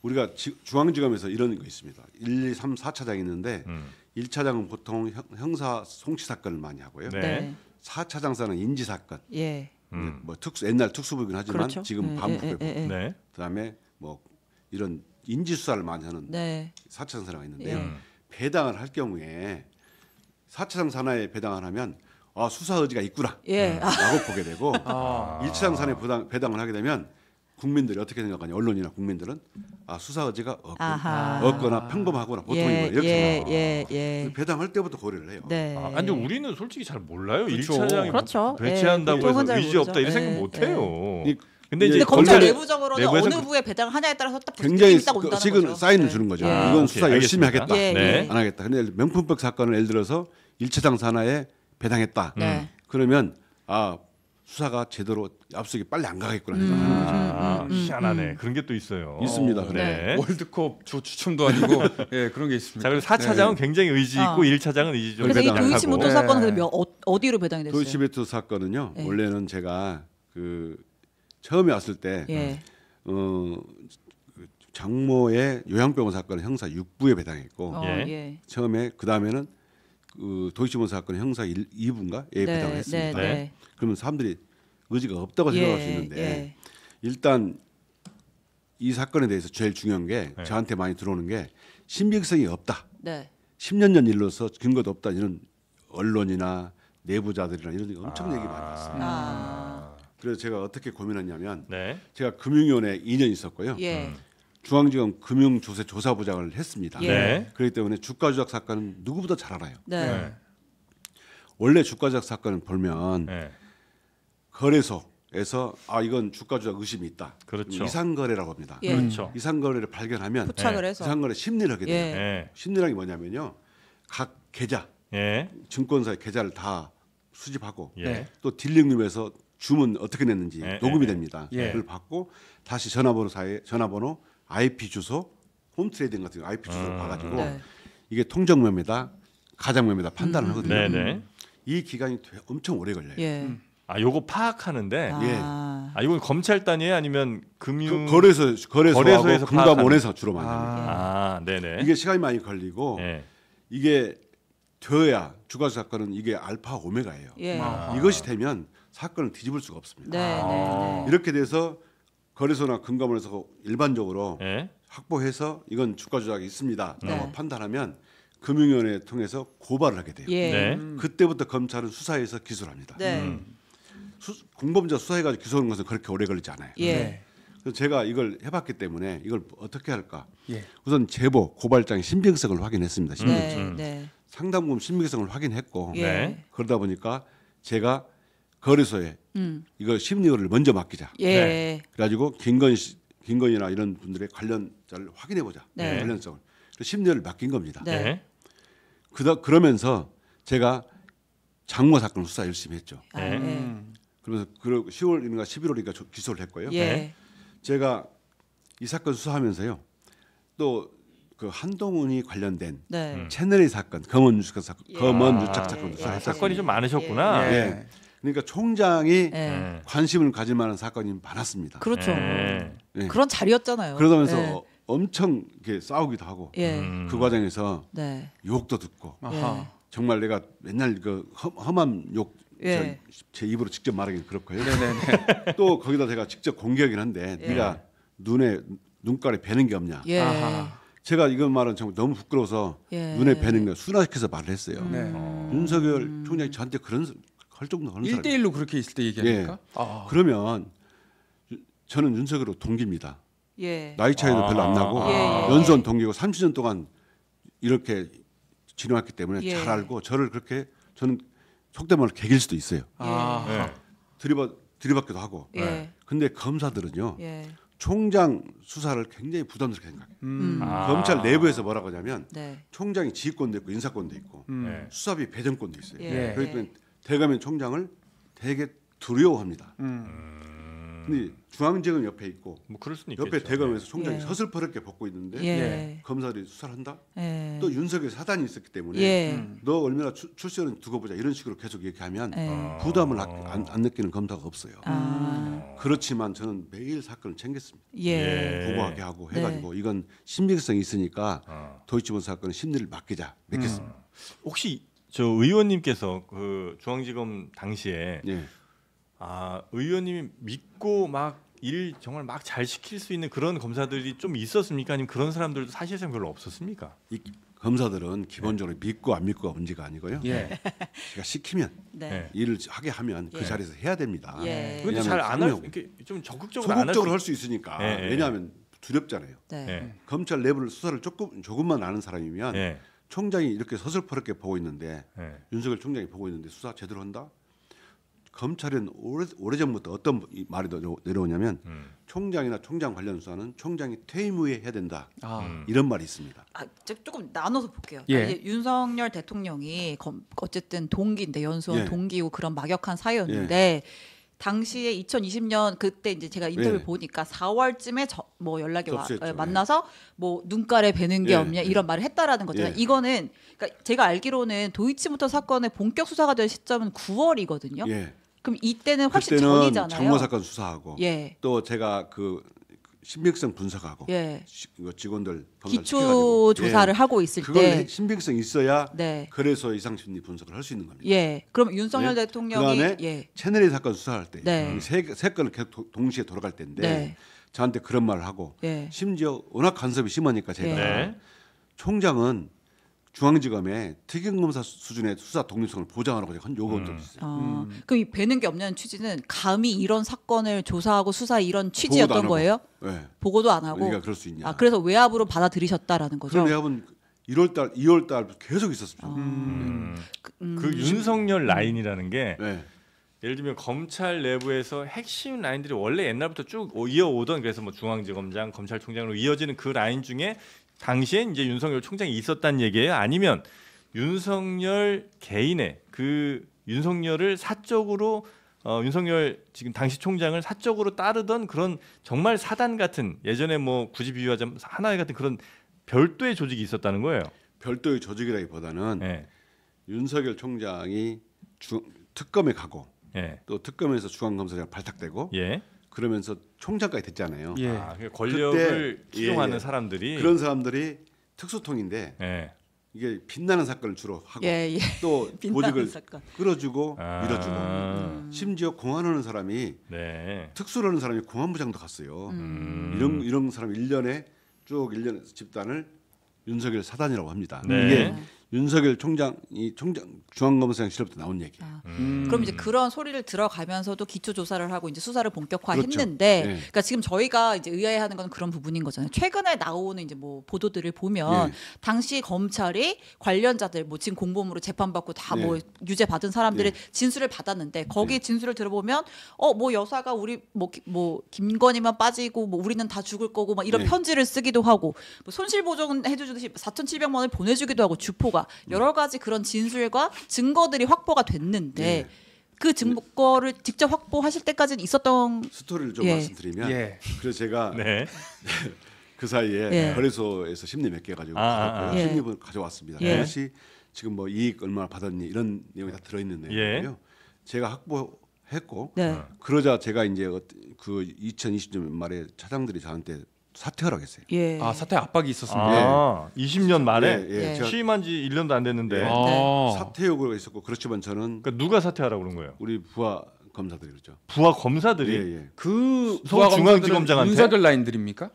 우리가 지, 중앙지검에서 이런 거 있습니다. 1, 2, 3, 4차장 있는데 음. 1차장은 보통 형사 송치 사건을 많이 하고요. 4차 장사는 인지 사건. 예. 음. 뭐 특수 옛날 특수부긴 하지만 그렇죠? 지금 예, 반부패부. 예, 예, 예, 예. 네. 그다음에 뭐 이런 인지 수사를 많이 하는 네. 사차 장사가 있는데요. 배당을 할 경우에 4차 장사나에 배당을 하면 아 수사 의지가 있구나. 라고 보게 되고 1차 아. 장사에 배당을 하게 되면 국민들이 어떻게 생각하냐 언론이나 국민들은 아 수사 의지가 아하. 없거나, 평범하거나 보통이거 예, 이렇게 예, 예, 예. 배당할 때부터 고려를 해요. 네. 아, 근데 우리는 솔직히 잘 몰라요. 그렇죠. 1차장이 그렇죠. 예, 배치한다고 예, 해서 의지 없다 이런 생각 예, 못 해요. 예. 근데 이제 예, 근데 검찰 내부적으로는 어느 부에 배당 하냐에 따라서 딱 굉장히 딱다는 그, 지금 거죠. 사인을 주는 거죠. 아, 이건 수사 열심히 알겠다하 네. 안 하겠다. 근데 명품법 사건을 예를 들어서 일차장 산하에 배당했다. 네. 음. 그러면 아 수사가 제대로 앞서기 빨리 안 가겠구나. 아, 음, 희한하네. 그런 게 또 있어요. 있습니다. 그 네. 월드컵 저 추첨도 아니고 [LAUGHS] 예, 그런 게 있습니다. 자, 그래서 4차장은 네. 굉장히 의지 있고 어. 1차장은 의지 좀 그래서 이 도이치모토 네. 사건은 그러 어, 어디로 배당이 됐어요? 도이치모토 사건은요. 원래는 제가 그 처음에 왔을 때 예. 어, 장모의 요양병원 사건은 형사 6부에 배당했고 어, 예. 예. 처음에 그 다음에는 그도이치모 사건 형사 2부인가 예, 네, 배당을 네, 했습니다. 네, 네. 그러면 사람들이 의지가 없다고 생각할 예, 수 있는데 예. 일단 이 사건에 대해서 제일 중요한 게 네. 저한테 많이 들어오는 게 신빙성이 없다. 네. 10년 전 일로서 근거도 없다 이런 언론이나 내부자들이나 이런 엄청 아~ 얘기 많이 받습니다. 아~ 그래서 제가 어떻게 고민했냐면 네. 제가 금융위원회 2년 있었고요. 예. 음. 중앙지검 금융조세 조사부장을 했습니다. 예. 네. 그렇기 때문에 주가 조작 사건은 누구보다 잘 알아요. 네. 네. 원래 주가 조작 사건을 보면 네. 거래소에서 아 이건 주가 조작 의심이 있다. 그렇죠. 이상 거래라고 합니다. 예. 그렇죠. 이상 거래를 발견하면 포착을 네. 해서 이상 거래 심리를 하게 돼요. 예. 심리라는 게 뭐냐면요. 각 계좌 예. 증권사의 계좌를 다 수집하고 예. 또 딜링룸에서 주문 어떻게 냈는지 예. 녹음이 예. 됩니다. 예. 그걸 받고 다시 전화번호사에 전화번호 IP 주소, 홈 트레이딩 같은 거 IP 주소를 아, 봐가지고 네. 이게 통정매매다, 가장매매다 판단을 음. 하거든요. 네네. 네. 이 기간이 엄청 오래 걸려요. 예. 음. 아, 요거 파악하는데. 아. 예. 아, 이건 검찰 단위에 아니면 금융 그 거래소 거래소하고 에서 금감원에서 주로 많이 아. 합니다. 아, 아, 네, 네네. 이게 시간이 많이 걸리고 예. 이게 되어야 주가수 사건은 이게 알파 오메가예요. 예. 아. 이것이 되면 사건을 뒤집을 수가 없습니다. 네, 네, 네. 이렇게 돼서 거래소나 금감원에서 일반적으로 예? 확보해서 이건 주가 조작이 있습니다라고 네. 판단하면 금융위원회 통해서 고발을 하게 돼요. 예. 네. 음. 그때부터 검찰은 수사해서 기소를 합니다. 네. 음. 수, 공범자 수사해가지고 기소하는 것은 그렇게 오래 걸리지 않아요. 예. 네. 그래서 제가 이걸 해봤기 때문에 이걸 어떻게 할까? 예. 우선 제보 고발장의 신빙성을 확인했습니다. 네. 신빙성. 음. 네. 상담금 신빙성을 확인했고 예. 네. 그러다 보니까 제가 거래소에 음. 이거 심리를 먼저 맡기자. 예. 네. 그래가지고 김건 김건이나 이런 분들의 관련자를 확인해 보자. 네. 관련성을. 심리를 맡긴 겁니다. 네. 네. 그다 그러면서 제가 장모 사건 수사 열심히 했죠. 아, 음. 그래서 그 10월인가 11월인가 기소를 했고요. 예. 제가 이 사건 수사하면서요. 또 그 한동훈이 관련된 네. 음. 채널의 사건, 검은 유착 사건, 예. 검언 유착 아, 사건도 예. 사건이 좀 많으셨구나. 예. 예. 예. 그러니까 총장이 네. 관심을 가질 만한 사건이 많았습니다. 그렇죠. 네. 그런 자리였잖아요. 그러면서 예. 엄청 이렇게 싸우기도 하고 음. 그 과정에서 네. 욕도 듣고 정말 내가 맨날 그 험한 욕 제, 제, 입으로 직접 말하기는 그렇고요. 네, 네, [LAUGHS] 또 거기다 제가 직접 공격이긴 한데 네가 눈에 눈깔에 배는 게 없냐. 제가 이건 말은 정말 너무 부끄러워서 예. 눈에 배는걸 순화시켜서 말을 했어요. 음. 네. 어. 윤석열 음. 총장이 저한테 그런 할 정도 하는 사람. 1대1로 그렇게 있을 때 얘기합니까? 예. 아. 그러면 저는 윤석으로 동기입니다. 예. 나이 차이도 아. 별로 안 나고 아. 예, 예. 연수원 동기고 30년 동안 이렇게 지내왔기 때문에 예. 잘 알고 저를 그렇게 저는 속된 말로 개길 수도 있어요. 예. 아. 예. 들이받 들이받기도 하고. 네. 근데 검사들은요. 총장 수사를 굉장히 부담스럽게 생각해요. 음. 음. 아. 검찰 내부에서 뭐라고 하냐면 네. 총장이 지휘권도 있고 인사권도 있고 음. 수사비 배정권도 있어요. 예. 그렇기 때문에 대감인 총장을 되게 두려워합니다. 음. 음. 근데 중앙지검 옆에 있고 뭐 그럴 수는 옆에 있겠죠. 대검에서 예. 총장이 예. 서슬퍼렇게 벗고 있는데 예. 검사들이 수사를 한다. 예. 또 윤석열 사단이 있었기 때문에 음. 너 얼마나 출세는 두고 보자 이런 식으로 계속 얘기하면 예. 부담을 안, 안, 느끼는 검사가 없어요. 아. 그렇지만 저는 매일 사건을 챙겼습니다. 보고하게 하고 네. 해가지고 네. 이건 심리성이 있으니까 아. 도이치본 사건은 심리를 맡기자 맡겠습니다. 음. 혹시 저 의원님께서 그 중앙지검 당시에 예. 아 의원님이 믿고 막 일 정말 막 잘 시킬 수 있는 그런 검사들이 좀 있었습니까? 아니면 그런 사람들도 사실상 별로 없었습니까? 이 검사들은 기본적으로 예. 믿고 안 믿고가 문제가 아니고요. 예. 네. 제가 시키면 네. 예. 일을 하게 하면 그 예. 자리에서 해야 됩니다. 그런데 예. 잘 안할 이좀 적극적으로 적극적으로 할수 수... 있으니까 왜냐하면 두렵잖아요. 네. 검찰 내부를 수사를 조금 조금만 아는 사람이면. 총장이 이렇게 서슬퍼렇게 보고 있는데 네. 윤석열 총장이 보고 있는데 수사 제대로 한다? 검찰은 오래, 오래전부터 어떤 말이 내려오냐면 음. 총장이나 총장 관련 수사는 총장이 퇴임 후에 해야 된다 아. 음. 이런 말이 있습니다. 아, 조금 나눠서 볼게요. 예. 그러니까 윤석열 대통령이 검, 어쨌든 동기인데 연수원 예. 동기고 그런 막역한 사이였는데 예. 당시에 2020년 그때 이제 제가 인터뷰 네. 예. 보니까 4월쯤에 저, 뭐 연락이 와, 예, 만나서 뭐 눈깔에 뵈는 게 예. 없냐 예, 예. 이런 말을 했다라는 거잖아요. 예. 이거는 그러니까 제가 알기로는 도이치모터 사건의 본격 수사가 될 시점은 9월이거든요. 그럼 이때는 확실히 훨씬 전이잖아요. 장모 사건 수사하고 또 제가 그 신빙성 분석하고 예. 직원들 기초 예. 조사를 예. 하고 있을 그걸 때 신빙성 있어야 네. 그래서 이상심리 분석을 할 수 있는 겁니다. 예. 그럼 윤석열 네. 대통령이 그다음에 예. 채널의 사건 수사할 때세 네. 음, 세 건을 계속 동시에 돌아갈 때인데 네. 저한테 그런 말을 하고 예. 심지어 워낙 간섭이 심하니까 제가 네. 네. 총장은 중앙지검의 특임검사 수준의 수사 독립성을 보장하라고 제 요구한 적 음. 있어요. 아, 음. 그럼 이 배는 게 없냐는 취지는 감히 이런 사건을 조사하고 수사 이런 취지였던 거예요? 네. 보고도 안 하고. 그러니 그럴 수 있냐. 아, 그래서 외압으로 받아들이셨다라는 거죠. 그런 외압은 1월 달, 2월 달 계속 있었습니다. 아. 음. 그, 음. 그, 윤석열 라인이라는 게 음. 네. 예를 들면 검찰 내부에서 핵심 라인들이 원래 옛날부터 쭉 이어오던 그래서 뭐 중앙지검장, 검찰총장으로 이어지는 그 라인 중에 당시에 이제 윤석열 총장이 있었다는 얘기예요? 아니면 윤석열 개인의 그 윤석열을 사적으로 어, 윤석열 지금 당시 총장을 사적으로 따르던 그런 정말 사단 같은 예전에 뭐 굳이 비유하자면 하나의 같은 그런 별도의 조직이 있었다는 거예요. 별도의 조직이라기보다는 네. 윤석열 총장이 주, 특검에 가고 네. 또 특검에서 중앙검사장 발탁되고 예. 그러면서 총장까지 됐잖아요. 예. 아, 권력을 추종하는 예, 예. 사람들이 그런 사람들이 특수통인데 예. 이게 빛나는 사건을 주로 하고 예, 예. 또 [LAUGHS] 보직을 사건. 끌어주고 아~ 밀어주고 음. 심지어 공안하는 사람이 네. 특수라는 사람이 공안부장도 갔어요. 음. 이런 이런 사람 1년에 쭉 1년 집단을 윤석열 사단이라고 합니다. 네. 이게 네. 윤석열 총장이 총장 중앙검사장 실절부터 나온 얘기예 아, 음. 그럼 이제 그런 소리를 들어가면서도 기초 조사를 하고 이제 수사를 본격화했는데, 그렇죠. 예. 그러니까 네. 지금 저희가 이제 의아해하는 건 그런 부분인 거잖아요. 최근에 나오는 이제 뭐 보도들을 보면 예. 당시 검찰이 관련자들 뭐 지금 공범으로 재판받고 다뭐 예. 유죄 받은 사람들의 예. 진술을 받았는데 거기 예. 진술을 들어보면 어 뭐 여사가 우리 뭐뭐 뭐 김건희만 빠지고 뭐 우리는 다 죽을 거고 막 이런 편지를 쓰기도 하고 뭐 손실 보전 해주듯이 4,700만 원을 보내주기도 하고 주포가 결과 음. 여러 가지 그런 진술과 증거들이 확보가 됐는데 예. 그 증거를 직접 확보하실 때까지는 있었던 스토리를 좀 예. 말씀드리면 예. 그래서 제가 네. [LAUGHS] 그 사이에 예. 거래소에서 심리 몇 개 가지고 아, 아, 아. 예. 심리분 가져왔습니다. 예. 그것이 지금 뭐 이익 얼마 받았니 이런 내용이 다 들어있는 예. 내용이고요. 제가 확보했고 네. 그러자 제가 이제 그 2020년 말에 차장들이 저한테 사퇴를 하겠어요. 예. 아 사퇴 압박이 있었습니다. 아, 20년 예. 만에 예, 예. 예. 취임한 지 1년도 안 됐는데 예. 네. 아. 사퇴 요구가 있었고 그렇지만 저는 그러니까 누가 사퇴하라고 그런 거예요? 우리 부하 검사들이 그렇죠. 부하 검사들이 그 서울중앙지검장한테 윤석열 라인들입니까?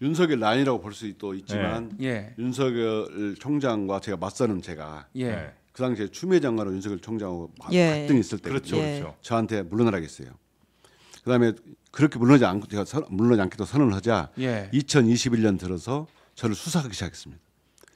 윤석열 라인이라고 볼수 있지만 윤석열 총장과 제가 맞서는 제가 그 당시에 추미애 장관은 윤석열 총장하고 예. 갈등 있을 때 그렇죠, 그렇죠. 저한테 물러나라겠어요. 그다음에 그렇게 물러지 않고 제가 선, 물러지 않기도 선언 하자 예. 2021년 들어서 저를 수사하기 시작했습니다.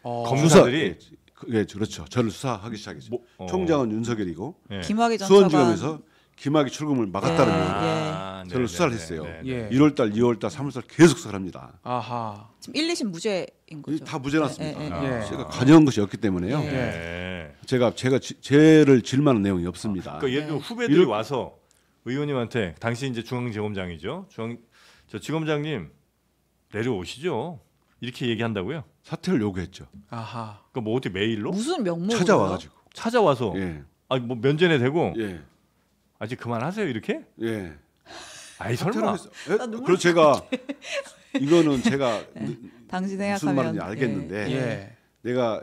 어. 검사들이 수 예, 그, 예, 그렇죠. 저를 수사하기 시작했죠. 뭐, 어. 총장은 윤석열이고 예. 김학의 수원지검에서 김학의 출금을 막았다는 예, 예. 아, 저를 네, 네, 수사를 네, 했어요. 네 1월달, 2월달, 3월달 계속 수사 합니다. 아하. 지금 1, 2심 무죄인 거죠? 다 무죄났습니다. 아. 제가 관여한 것이 없기 때문에요. 제가 제가 죄를 질 만한 내용이 없습니다. 아, 그러니까 예를 들면 후배들이 이럴, 와서 의원님한테 당신 이제 중앙지검장이죠. 중앙 저 지검장님 내려오시죠. 이렇게 얘기한다고요? 사퇴를 요구했죠. 아하. 그뭐 그러니까 어디 메일로? 무슨 명목으로 찾아와가지고 찾아와서 예. 아뭐 면전에 대고 예. 아이 그만하세요 이렇게? 예. 아이 설마. 예? 나 그래서 제가 이거는 제가 느- [LAUGHS] 네. 당신 생각하면 말인지 알겠는데 예. 예. 내가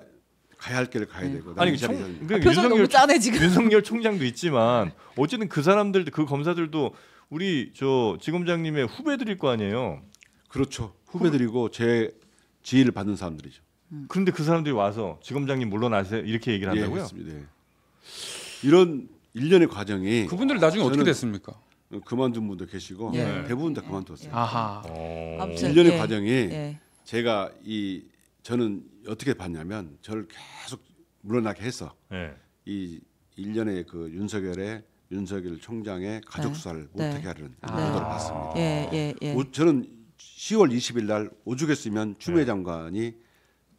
가야 할 길을 가야 네. 되고. 아니 총, 그 아, 표정 너무 짠해 지금. 윤석열 총장도 있지만 어쨌든 그 사람들 그 검사들도 우리 저 지검장님의 후배들일 거 아니에요. 그렇죠. 후배들이고 제 지위를 받는 사람들이죠. 음. 그런데 그 사람들이 와서 지검장님 물러나세요 이렇게 얘기를 예, 한다고요? 예, 네. 이런 일련의 과정이 그분들 나중에 어떻게 됐습니까? 그만둔 분도 계시고 예. 대부분 다 예. 그만뒀어요. 아하. 어. 일련의 예. 과정이 예. 제가 이 저는 어떻게 봤냐면 저를 계속 물러나게 해서 네. 이 일련의 그 윤석열의 윤석열 총장의 가족 네. 수사를 네. 못하게 하려는 아. 보도를 봤습니다. 예, 예, 예. 오, 저는 10월 20일 날 오죽했으면 추미애 네. 장관이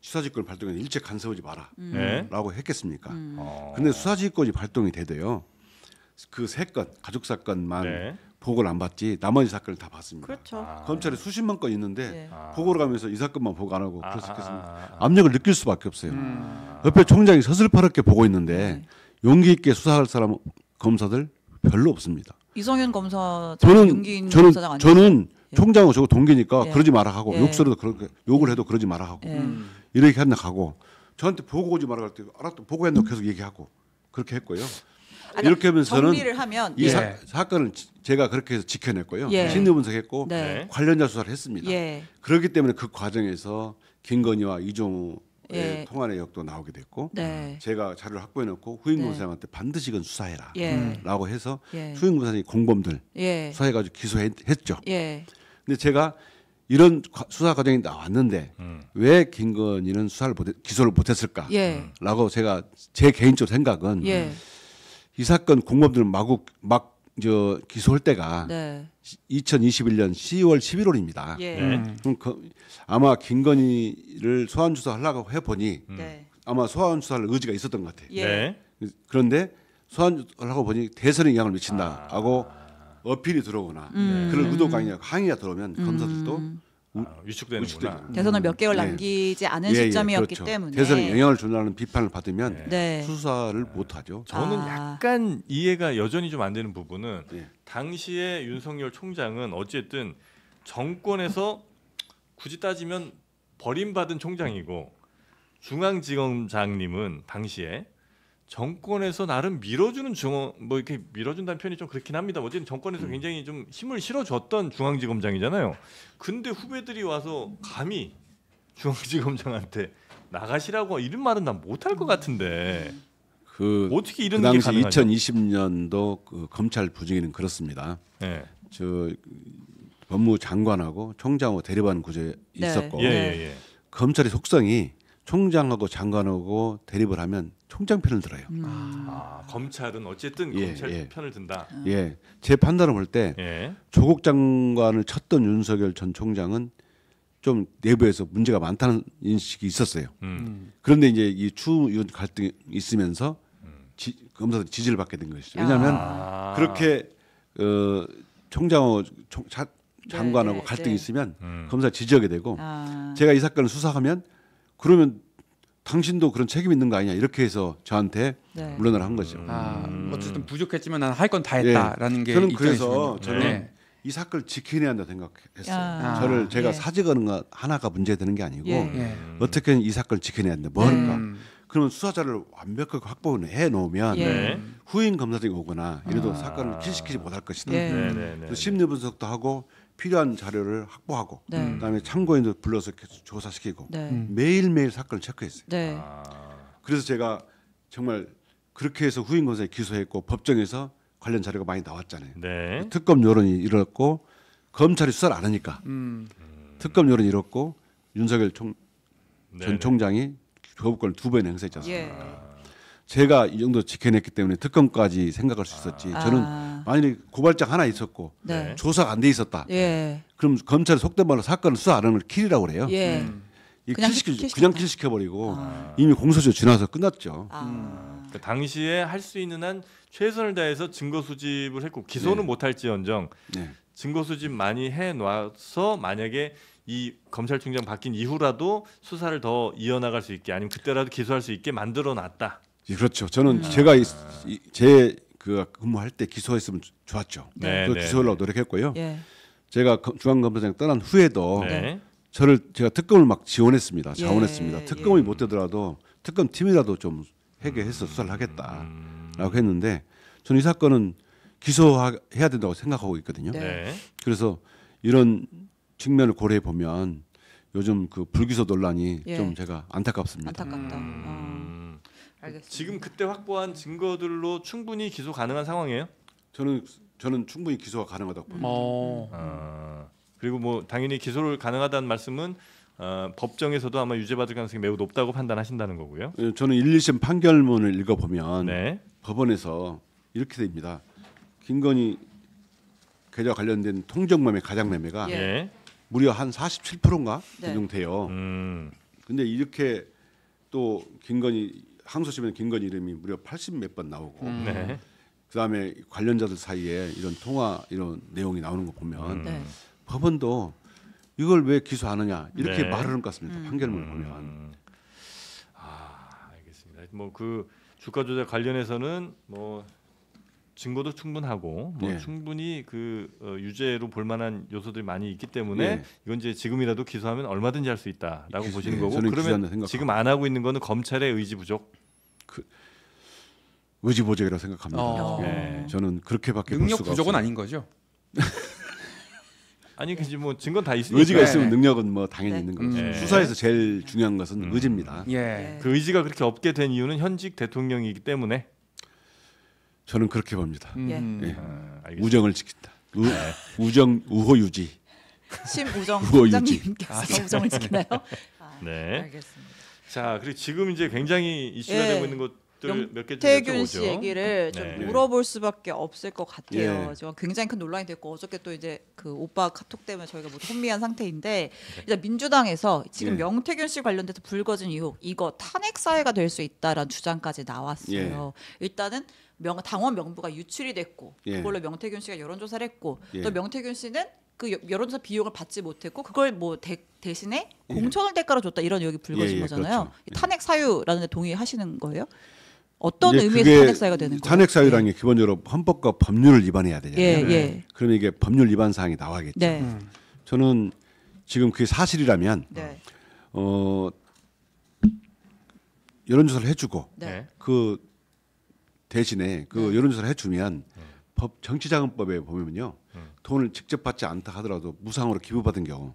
수사지권 발동에 일체 간섭하지 마라 음. 라고 했겠습니까 음. 어. 근데 수사지권이 발동이 되대요 그세건 가족 사건만 네. 보고를 안봤지 나머지 사건을 다 봤습니다. 그렇죠. 아, 검찰에 수십만 건 있는데 네. 예. 보고를 아. 가면서 이 사건만 보고 안 하고 그렇습니다 아, 아, 아, 압력을 느낄 수밖에 없어요. 음. 옆에 총장이 서슬퍼렇게 보고 있는데 네. 용기 있게 수사할 사람 검사들 별로 없습니다. 이성현 검사 저는 용기 저는 검사장 저는 예. 총장하 저거 동기니까 예. 그러지 마라 하고 예. 욕설도 그렇게 욕을 해도 그러지 마라 하고 예. 음. 이렇게 한다 하고 저한테 보고 오지 말라 할때 알았다 보고했나 계속 얘기하고 그렇게 했고요. 아니, 그러니까 이렇게 하면서는 하면 이 예. 사, 사건을 제가 그렇게 해서 지켜냈고요. 예. 심리 분석했고 네. 관련자 수사를 했습니다. 예. 그렇기 때문에 그 과정에서 김건희와 이종우 예. 통화 내역도 나오게 됐고 네. 제가 자료를 확보해 놓고 후임 검사님한테 네. 반드시 이건 수사해라라고 예. 해서 예. 후임 검사님 이 공범들 예. 수사해 가지고 기소했죠. 예. 근데 제가 이런 수사 과정이 나왔는데 음. 왜 김건희는 수사를 못 기소를 못했을까라고 예. 제가 제 개인적 생각은 음. 이 사건 공범들 마구 막저 기소할 때가 네. 2021년 10월 11월입니다. 예. 네. 음. 그럼 그, 아마 김건희를 소환 조사하려고 해 보니 음. 네. 아마 소환 조사할 의지가 있었던 것 같아요. 예. 네. 그런데 소환 조사 하고 보니 대선에 영향을 미친다 하고 아. 어필이 들어오거나 음. 그런 음. 의도가 아니라 항의가 들어오면 검사들도 음. 아, 위축되는구나. 음. 대선을 몇 개월 예. 남기지 않은 예, 예, 시점이었기 그렇죠. 때문에 대선에 영향을 준다는 비판을 받으면 예. 네. 수사를 못 하죠. 아. 저는 아. 약간 이해가 여전히 좀 안 되는 부분은 네. 당시에 윤석열 총장은 어쨌든 정권에서 굳이 따지면 버림받은 총장이고 중앙지검장님은 당시에 정권에서 나름 밀어주는 중앙 뭐 이렇게 밀어준다는 표현이 좀 그렇긴 합니다. 어쨌든 정권에서 음. 굉장히 좀 힘을 실어줬던 중앙지검장이잖아요. 근데 후배들이 와서 감히 중앙지검장한테 나가시라고 이런 말은 난 못할 것 같은데. 그 어떻게 이런 그 당시 게 가능하죠? 2020년도 그 검찰 부정위는 그렇습니다. 네. 저 법무장관하고 총장하고 대립하구조 네. 있었고 예, 예, 예. 검찰의 속성이 총장하고 장관하고 대립을 하면 총장 편을 들어요. 음. 아, 검찰은 어쨌든 예, 검찰 예. 편을 든다. 예, 제 판단을 볼때 예. 조국 장관을 쳤던 윤석열 전 총장은 좀 내부에서 문제가 많다는 인식이 있었어요. 음. 음. 그런데 이제 이추 의원 갈등이 있으면서 지, 검사들 지지를 받게 된 것이죠. 왜냐하면 아. 그렇게 어, 총장하고 총, 자, 장관하고 네, 네 갈등이 네. 있으면 음. 검사 지지하게 되고 아. 제가 이 사건을 수사하면 그러면 당신도 그런 책임 있는 거 아니냐 이렇게 해서 저한테 네. 물러나라 한 거죠. 아, 음. 어쨌든 부족했지만 난할건 다 했다라는 네. 게 저는 그래서 저는 네. 이 사건을 지켜내야 한다 생각했어요. 아, 저를 제가 예. 사직하는 것 하나가 문제되는 게 아니고 예. 예. 어떻게든 이 사건을 지켜내야 한다. 뭐까 음. 그러면 수사자를 완벽하게 확보해 놓으면 예. 후임 검사들이 오거나 이래도 아. 사건을 길시키지 못할 것이다. 예. 네, 네, 네, 심리 분석도 하고 필요한 자료를 확보하고 네. 음. 그다음에 참고인도 불러서 계속 조사시키고 네. 음. 매일매일 사건을 체크했어요. 네. 아. 그래서 제가 정말 그렇게 해서 후임 검사에 기소했고 법정에서 관련 자료가 많이 나왔잖아요. 네. 특검 여론이 이렇고 검찰이 수사를 안 하니까 음. 특검 여론이 이렇고 윤석열 총, 전 네. 총장이 교부권을 두 번행사했잖아요 예. 아. 제가 이 정도 지켜냈기 때문에 특검까지 생각할 수 있었지. 아. 저는 만일에 고발장 하나 있었고 네. 조사가 안 돼 있었다. 예. 그럼 검찰이 속된 말로 사건을 수사 안 하는 걸 킬이라고 그래요. 예. 음. 그냥 킬시킬 그냥 킬시켜버리고 아. 이미 공소시효 지나서 끝났죠. 아. 음. 그 당시에 할 수 있는 한 최선을 다해서 증거 수집을 했고 기소는 네. 못할지언정 네. 증거 수집 많이 해놔서 만약에 이 검찰총장 바뀐 이후라도 수사를 더 이어나갈 수 있게 아니면 그때라도 기소할 수 있게 만들어 놨다. 예, 그렇죠. 저는 아. 제가 이, 제그 근무할 때 기소했으면 좋았죠. 네, 그 네 기소하려고 네. 노력했고요. 예. 제가 중앙검사장 떠난 후에도 네. 저를 제가 특검을 막 지원했습니다. 예, 자원했습니다. 예. 특검이 못 되더라도 특검 팀이라도 좀 해결해서 음. 수사를 하겠다라고 음. 했는데 저는 이 사건은 기소해야 된다고 생각하고 있거든요. 네. 그래서 이런 측면을 고려해 보면 요즘 그 불기소 논란이 예. 좀 제가 안타깝습니다. 안타깝다. 음. 어. 알겠습니다. 지금 그때 확보한 증거들로 충분히 기소 가능한 상황이에요? 저는 저는 충분히 기소가 가능하다고 봅니다. 음. 어. 어, 그리고 뭐 당연히 기소를 가능하다는 말씀은 어, 법정에서도 아마 유죄받을 가능성이 매우 높다고 판단하신다는 거고요. 예, 저는 1, 2심 판결문을 읽어보면 네. 법원에서 이렇게 됩니다. 김건희 계좌 관련된 통정매매 가장매매가 예. 네. 무려 한 47%인가 그 네. 그정 돼요. 음. 근데 이렇게 또 김건희 항소심에는 김건희 이름이 무려 80 몇 번 나오고 음. 네. 그다음에 관련자들 사이에 이런 통화 이런 내용이 나오는 거 보면 음. 네. 법원도 이걸 왜 기소하느냐 이렇게 네. 말하는 것 같습니다. 음. 판결문을 보면. 음. 아 알겠습니다. 뭐그 주가 조작 관련해서는 뭐 증거도 충분하고 뭐 네. 충분히 그 어, 유죄로 볼 만한 요소들이 많이 있기 때문에 네. 이건 이제 지금이라도 기소하면 얼마든지 할 수 있다라고 기, 보시는 네, 거고 그러면 지금 안 하고 있는 거는 검찰의 의지 부족 그, 의지 부족이라고 생각합니다. 어. 네. 저는 그렇게밖에 능력 부족은 없어요. 아닌 거죠. [LAUGHS] 아니 그지 뭐 증거 다 있으니까 의지가 있으면 네. 능력은 뭐 당연히 네. 있는 거죠. 음. 수사에서 네. 제일 중요한 것은 음. 의지입니다. 예. 그 의지가 그렇게 없게 된 이유는 현직 대통령이기 때문에 저는 그렇게 봅니다. 음. 예. 예. 아, 우정을 지킨다. 우, 네. 우정 우호 유지. 심우정 [LAUGHS] 부장님께 아, 네. 우정을 지키나요? [LAUGHS] 네. 아, 네. 알겠습니다. 자, 그리고 지금 이제 굉장히 이슈가 예. 되고 있는 것 기들몇개 태균 씨 얘기를 네. 좀 네. 물어볼 수밖에 없을 것 같아요. 예. 지금 굉장히 큰 논란이 됐고 어저께 또 이제 그 오빠 카톡 때문에 저희가 뭐 혼미한 상태인데 네. 이제 민주당에서 지금 예. 명태균 씨 관련돼서 불거진 의혹 이거 탄핵 사회가 될 수 있다라는 주장까지 나왔어요. 예. 일단은 명 당원 명부가 유출이 됐고 예. 그걸로 명태균 씨가 여론조사를 했고 예. 또 명태균 씨는 그 여론조사 비용을 받지 못했고 그걸 뭐 대, 신에 예. 공천을 대가로 줬다 이런 의혹 불거진 예, 예, 거잖아요. 그렇죠. 탄핵 사유라는 데 동의하시는 거예요? 어떤 의미에서 탄핵 사유가 되는 거예요? 탄핵 사유라는 예. 게 기본적으로 헌법과 법률을 위반해야 되잖아요. 예, 네. 예. 그러면 이게 법률 위반 사항이 나와겠죠 네. 음. 저는 지금 그게 사실이라면 네. 어 여론조사를 해주고 네. 네. 그 대신에 그 네. 여론조사를 해주면 법 정치자금법에 보면요 음. 돈을 직접 받지 않다 하더라도 무상으로 기부받은 경우에도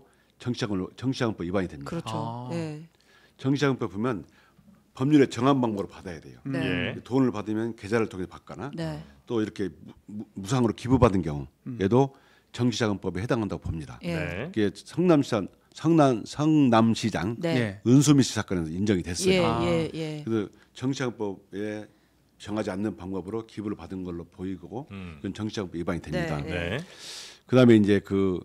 예. 정치자금 정치자금법 위반이 됩니다. 그렇죠. 아. 예. 정치자금법 보면 법률에 정한 방법으로 받아야 돼요. 음. 네. 예. 예. 돈을 받으면 계좌를 통해 서 받거나 네. 또 이렇게 무, 상으로 기부받은 경우에도 음. 정치자금법에 해당한다고 봅니다. 예. 네. 이게 성남시장 성남 성남시장 네. 은수미 씨 사건에서 인정이 됐어요. 예, 아. 예, 그래서 정치자금법에 정하지 않는 방법으로 기부를 받은 걸로 보이고 음. 그건 정치자금법 위반이 됩니다. 네, 네. 그다음에 이제 그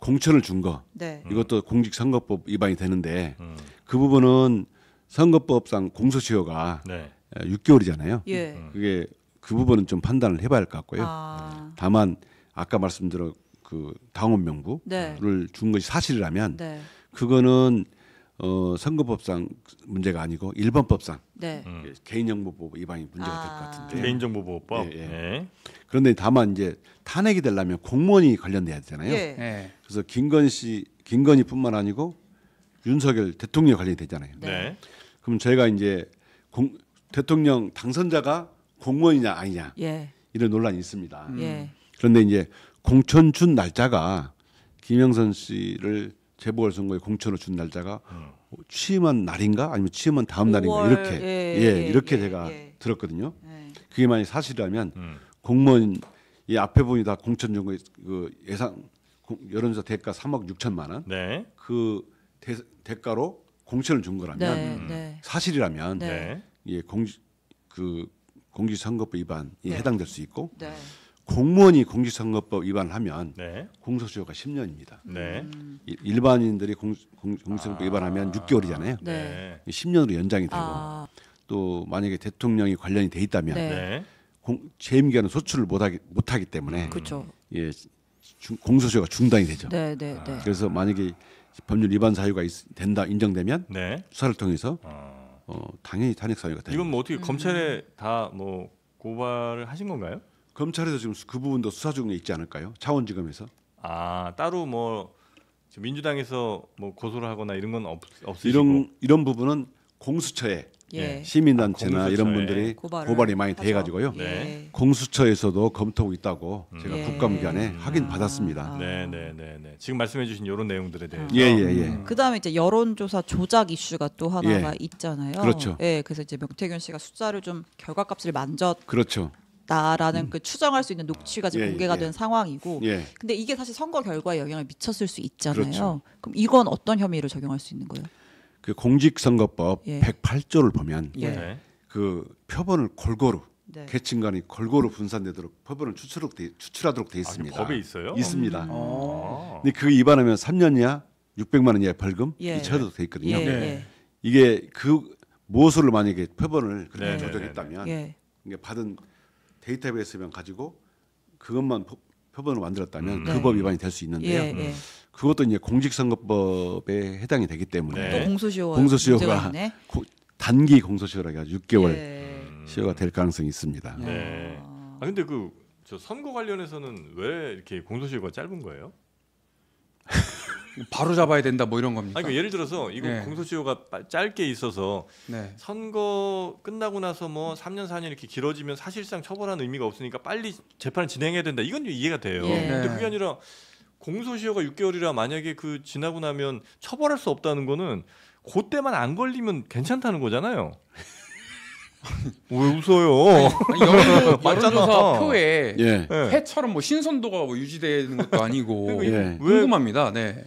공천을 준 거 이것도 공직선거법 위반이 되는데 음. 그 부분은 선거법상 공소시효가 네. 6개월이잖아요. 예. 음. 그게 그 부분은 좀 판단을 해봐야 할 것 같고요. 아. 다만 아까 말씀드린 그 당원 명부를 네. 준 것이 사실이라면 네. 그거는 어, 선거법상 문제가 아니고 일반법상 네. 음. 그 개인정보보호 위반이 문제가 아. 될것 같은데 개인정보보호법. 예, 예. 네. 그런데 다만 이제 탄핵이 되려면 공무원이 관련돼야 되잖아요. 예. 예. 그래서 김건희 씨, 김건희뿐만 아니고 윤석열 대통령 관련이 되잖아요. 네. 그럼 저희가 이제 공, 대통령 당선자가 공무원이냐 아니냐 예. 이런 논란이 있습니다. 음. 예. 그런데 이제 공천 준 날짜가 김영선 씨를 재보궐선거에 공천을 준 날짜가 음. 취임한 날인가 아니면 취임한 다음 날인가 이렇게 예, 예, 예, 예, 예 이렇게 제가 들었거든요. 그게 만약 사실이라면 음. 공무원 이 앞에 보니 다 공천 준거그 예상 여론조사 대가 3억 6천만 원. 네. 그 대, 대가로 공천을 준 거라면 네, 네. 사실이라면 네. 예, 공지 그 공직선거법 위반에 예, 네. 해당될 수 있고 네. 공무원이 공직선거법 위반 하면 네. 공소시효가 10년입니다. 음. 일반인들이 공, 공, 직선거법 아. 위반하면 6개월이잖아요. 10년으로 연장이 되고 아. 또 만약에 대통령이 관련이 돼 있다면 공, 재임 기간은 소출을 못하기 못하기 때문에 음. 예, 중, 공소시효가 중단이 되죠. 그래서 만약에 아. 법률 위반 사유가 있, 된다 인정되면 네. 수사를 통해서 아. 어, 당연히 탄핵 사유가 됩니다. 이건 뭐 어떻게 음. 검찰에 음. 다뭐 고발을 하신 건가요? 검찰에서 지금 그 부분도 수사 중에 있지 않을까요? 차원지검에서. 아 따로 뭐 민주당에서 뭐 고소를 하거나 이런 건 없, 없으시고 이런 이런 부분은 공수처에 예. 예. 시민단체나 아, 이런 분들이 고발이 많이 돼 가지고요. 예. 네. 공수처에서도 검토하고 있다고 음. 제가 예. 국감기관에 음. 확인 받았습니다. 아. 네, 네, 네, 네. 지금 말씀해주신 이런 내용들에 대해서. 예, 예, 예. 음. 그다음에 이제 여론조사 조작 이슈가 또 하나가 예. 있잖아요. 그렇죠. 예, 그래서 이제 명태균 씨가 숫자를 좀 결과값을 만졌. 그렇죠. 다라는 음. 그 추정할 수 있는 녹취가 지금 예, 공개가 예. 된 상황이고 예. 근데 이게 사실 선거 결과에 영향을 미쳤을 수 있잖아요 그렇죠. 그럼 이건 어떤 혐의를 적용할 수 있는 거예요 그 공직선거법 예. 108조를 보면 예. 네. 그 표본을 골고루 네. 계층 간이 골고루 분산되도록 법원을 추출하도록 돼, 추출하도록 돼 있습니다. 아 법에 있어요? 있습니다. 음. 아. 근데 그 위반하면 3년 이하 600만 원 이하 벌금 예. 이체도돼 있거든요. 예. 예. 네. 이게 그 모수를 만약에 표본을 그렇게 네. 네 조정했다면 네. 이게 받은 데이터베이스만 가지고 그것만 표본을 만들었다면 음. 그법 위반이 될 수 있는데요. 예, 예. 그것도 이제 공직선거법에 해당이 되기 때문에 네. 공소시효 공소시효가 고, 단기 공소시효라 해가지고 6개월 예. 시효가 될 가능성이 있습니다. 네. 네. 아 근데 그저 선거 관련해서는 왜 이렇게 공소시효가 짧은 거예요? 바로 잡아야 된다 뭐 이런 겁니까? 아니, 그러니까 예를 들어서 이거 네. 공소시효가 짧게 있어서 네. 선거 끝나고 나서 뭐 3년 4년 이렇게 길어지면 사실상 처벌하는 의미가 없으니까 빨리 재판을 진행해야 된다. 이건 이해가 돼요. 예. 근데 그게 네. 아니라 공소시효가 6개월이라 만약에 그 지나고 나면 처벌할 수 없다는 거는 그때만 안 걸리면 괜찮다는 거잖아요. 왜 웃어요? 아니, [LAUGHS] 여론조, 사 표에 예. 회처럼 뭐 신선도가 뭐 유지되는 것도 아니고 [LAUGHS] 예. 궁금합니다. 네.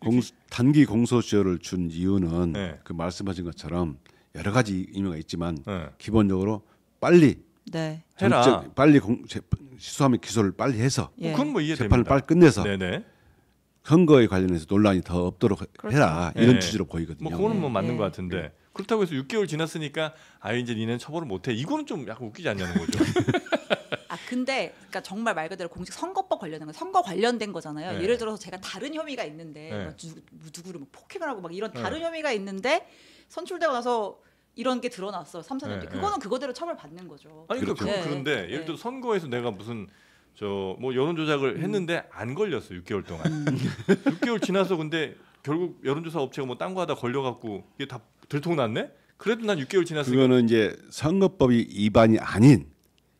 공, 단기 공소시효를 준 이유는 예. 그 말씀하신 것처럼 여러 가지 의미가 있지만 네. 기본적으로 빨리 네. 해라. 빨리 공, 제, 수하면 기소를 빨리 해서 예. 그건 뭐 이해됩니다. 재판을 빨리 끝내서 네네. 선거에 관련해서 논란이 더 없도록 그렇죠. 해라 네. 이런 예. 취지로 보이거든요. 뭐 그거는 뭐 맞는 예. 것 같은데 네. 그렇다고 해서 6개월 지났으니까 아 이제 니는 처벌을 못해 이거는 좀 약간 웃기지 않냐는 거죠. [LAUGHS] 아 근데 그러니까 정말 말 그대로 공직 선거법 관련된 거 선거 관련된 거잖아요. 네. 예를 들어서 제가 다른 혐의가 있는데 네. 누구, 뭐 뭐 누구를 뭐 폭행을 하고 막 이런 다른 네. 혐의가 있는데 선출되고 나서 이런 게 드러났어. 3, 4년 뒤. 그거는 그거대로 처벌받는 거죠. 아니 그러니까 그렇죠. 그 그런데 네. 예를 들어 선거에서 내가 무슨 저 뭐 여론 조작을 음. 했는데 안 걸렸어 6개월 동안. 6개월 음. [LAUGHS] 지나서 근데 결국 여론조사 업체가 뭐딴거 하다 걸려갖고 이게 다 들통났네. 그래도 난 6개월 지났으니까. 그거는 이제 선거법이 위반이 아닌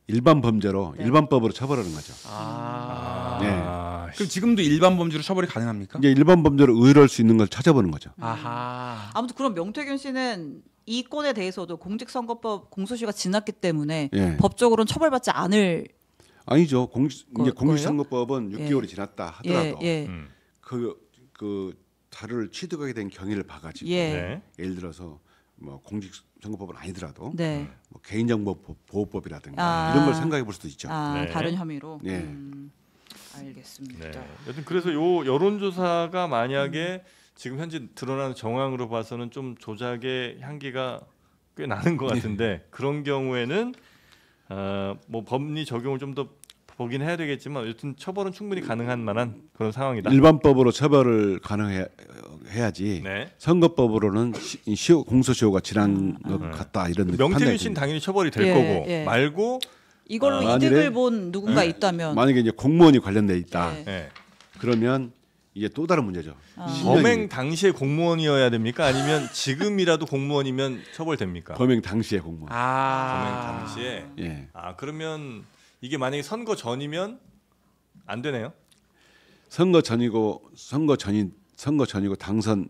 일반 범죄로 네. 일반법으로 처벌하는 거죠. 아. 네. 그럼 지금도 일반 범죄로 처벌이 가능합니까? 이제 일반 범죄로 의뢰할 수 있는 걸 찾아보는 거죠. 음. 아하. 아무튼 그럼 명태균 씨는 이 건에 대해서도 공직선거법 공소시가 지났기 때문에 예. 법적으로는 처벌받지 않을 아니죠. 공직 이제 공직선거법은 예. 6개월이 지났다 하더라도 예, 예. 음. 그, 그 자료를 취득하게 된 경위를 봐가지고 예. 네. 예를 들어서 뭐 공직선거법은 아니더라도 네. 뭐 개인정보보호법이라든가 아. 이런 걸 생각해 볼 수도 있죠. 아, 네. 다른 혐의로. 예. 음. 알겠습니다. 네. 여튼 그래서 요 여론조사가 만약에 음. 지금 현재 드러나는 정황으로 봐서는 좀 조작의 향기가 꽤 나는 것 네. 같은데 네. 그런 경우에는 어, 뭐 법리 적용을 좀 더 보긴 해야 되겠지만 여튼 처벌은 충분히 가능한 만한 그런 상황이다. 일반법으로 처벌을 가능해야지 네. 선거법으로는 시, 공소시효가 지난 음. 것 같다 이런 명태균 씨는 당연히 처벌이 될 예, 거고 예. 말고 이걸로 아, 이득을 본 누군가 네. 있다면 만약에 이제 공무원이 관련돼 있다. 네. 네. 그러면 이게 또 다른 문제죠. 아. 범행 당시에 공무원이어야 됩니까? 아니면 지금이라도 공무원이면 처벌됩니까? 범행 당시에 공무원. 아~ 범행 당시에. 예. 아 그러면 이게 만약에 선거 전이면 안 되네요. 선거 전이고 선거 전인 선거 전이고 당선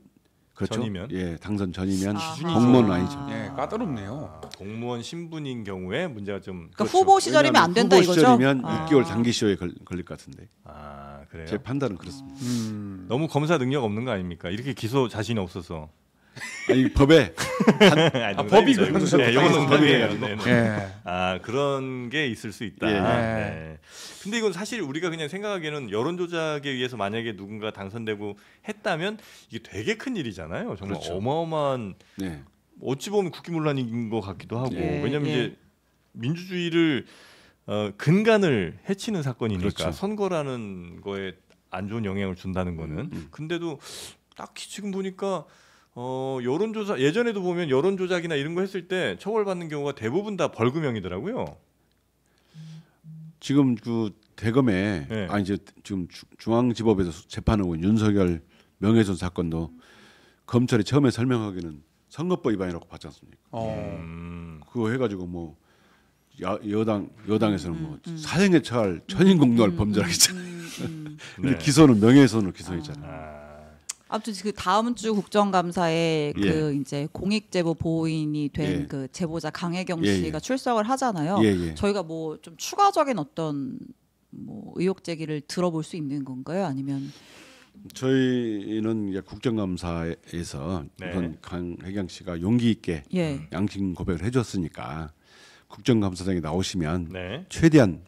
그렇죠? 전이면 예 당선 전이면 아, 공무원 아니죠. 아. 예 까다롭네요. 공무원 신분인 경우에 문제가 좀 그러니까 그렇죠. 후보 시절이면 안 된다 후보 이거죠. 시절이면 아. 6개월 장기 시효에 걸, 릴것 같은데. 아 그래요. 제 판단은 그렇습니다. 음. 너무 검사 능력 없는 거 아닙니까? 이렇게 기소 자신이 없어서. 아니 법에 한, [LAUGHS] 아, 법이고 네, 영어는 법이에요. 네, 네, 네. 예. 아 그런 게 있을 수 있다. 예. 네. 근데 이건 사실 우리가 그냥 생각하기에는 여론 조작에 의해서 만약에 누군가 당선되고 했다면 이게 되게 큰 일이잖아요. 정말 그렇죠. 어마어마한 네. 어찌 보면 국기문란인 것 같기도 하고 예. 왜냐하면 예. 이제 민주주의를 어, 근간을 해치는 사건이니까 그렇죠. 선거라는 거에 안 좋은 영향을 준다는 거는 음, 음. 근데도 딱히 지금 보니까 어, 여론조사 예전에도 보면 여론조작이나 이런 거 했을 때 처벌받는 경우가 대부분 다 벌금형이더라고요. 지금 그 대검에 네. 아니 이제 지금 중앙지법에서 재판하고 있는 윤석열 명예훼손 사건도 검찰이 처음에 설명하기는 선거법 위반이라고 봤지 않습니까? 어. 음. 그거 해가지고 뭐 야, 여당 여당에서는 뭐 음. 음, 음. 사형에 처할 음, 천인공노할 범죄라고 했잖아요. 근데 네. 기소는 명예훼손으로 기소했잖아요. 아. 아무튼 그 다음 주 국정감사에 예. 그 이제 공익제보 보호인이 된그 예. 제보자 강혜경 예, 씨가 예. 출석을 하잖아요. 저희가 뭐 좀 추가적인 어떤 뭐 의혹 제기를 들어볼 수 있는 건가요? 아니면 저희는 이제 국정감사에서 네. 우선 강혜경 씨가 용기 있게 예. 양심 고백을 해줬으니까 국정감사장에 나오시면 네. 최대한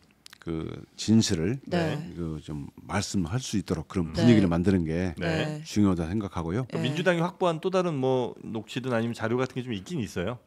그 진실을 네. 그좀 말씀할 수 있도록 그런 네. 분위기를 네. 만드는 게 네. 중요하다 생각하고요. 그 민주당이 확보한 또 다른 뭐 녹취든 아니면 자료 같은 게 좀 있긴 있어요.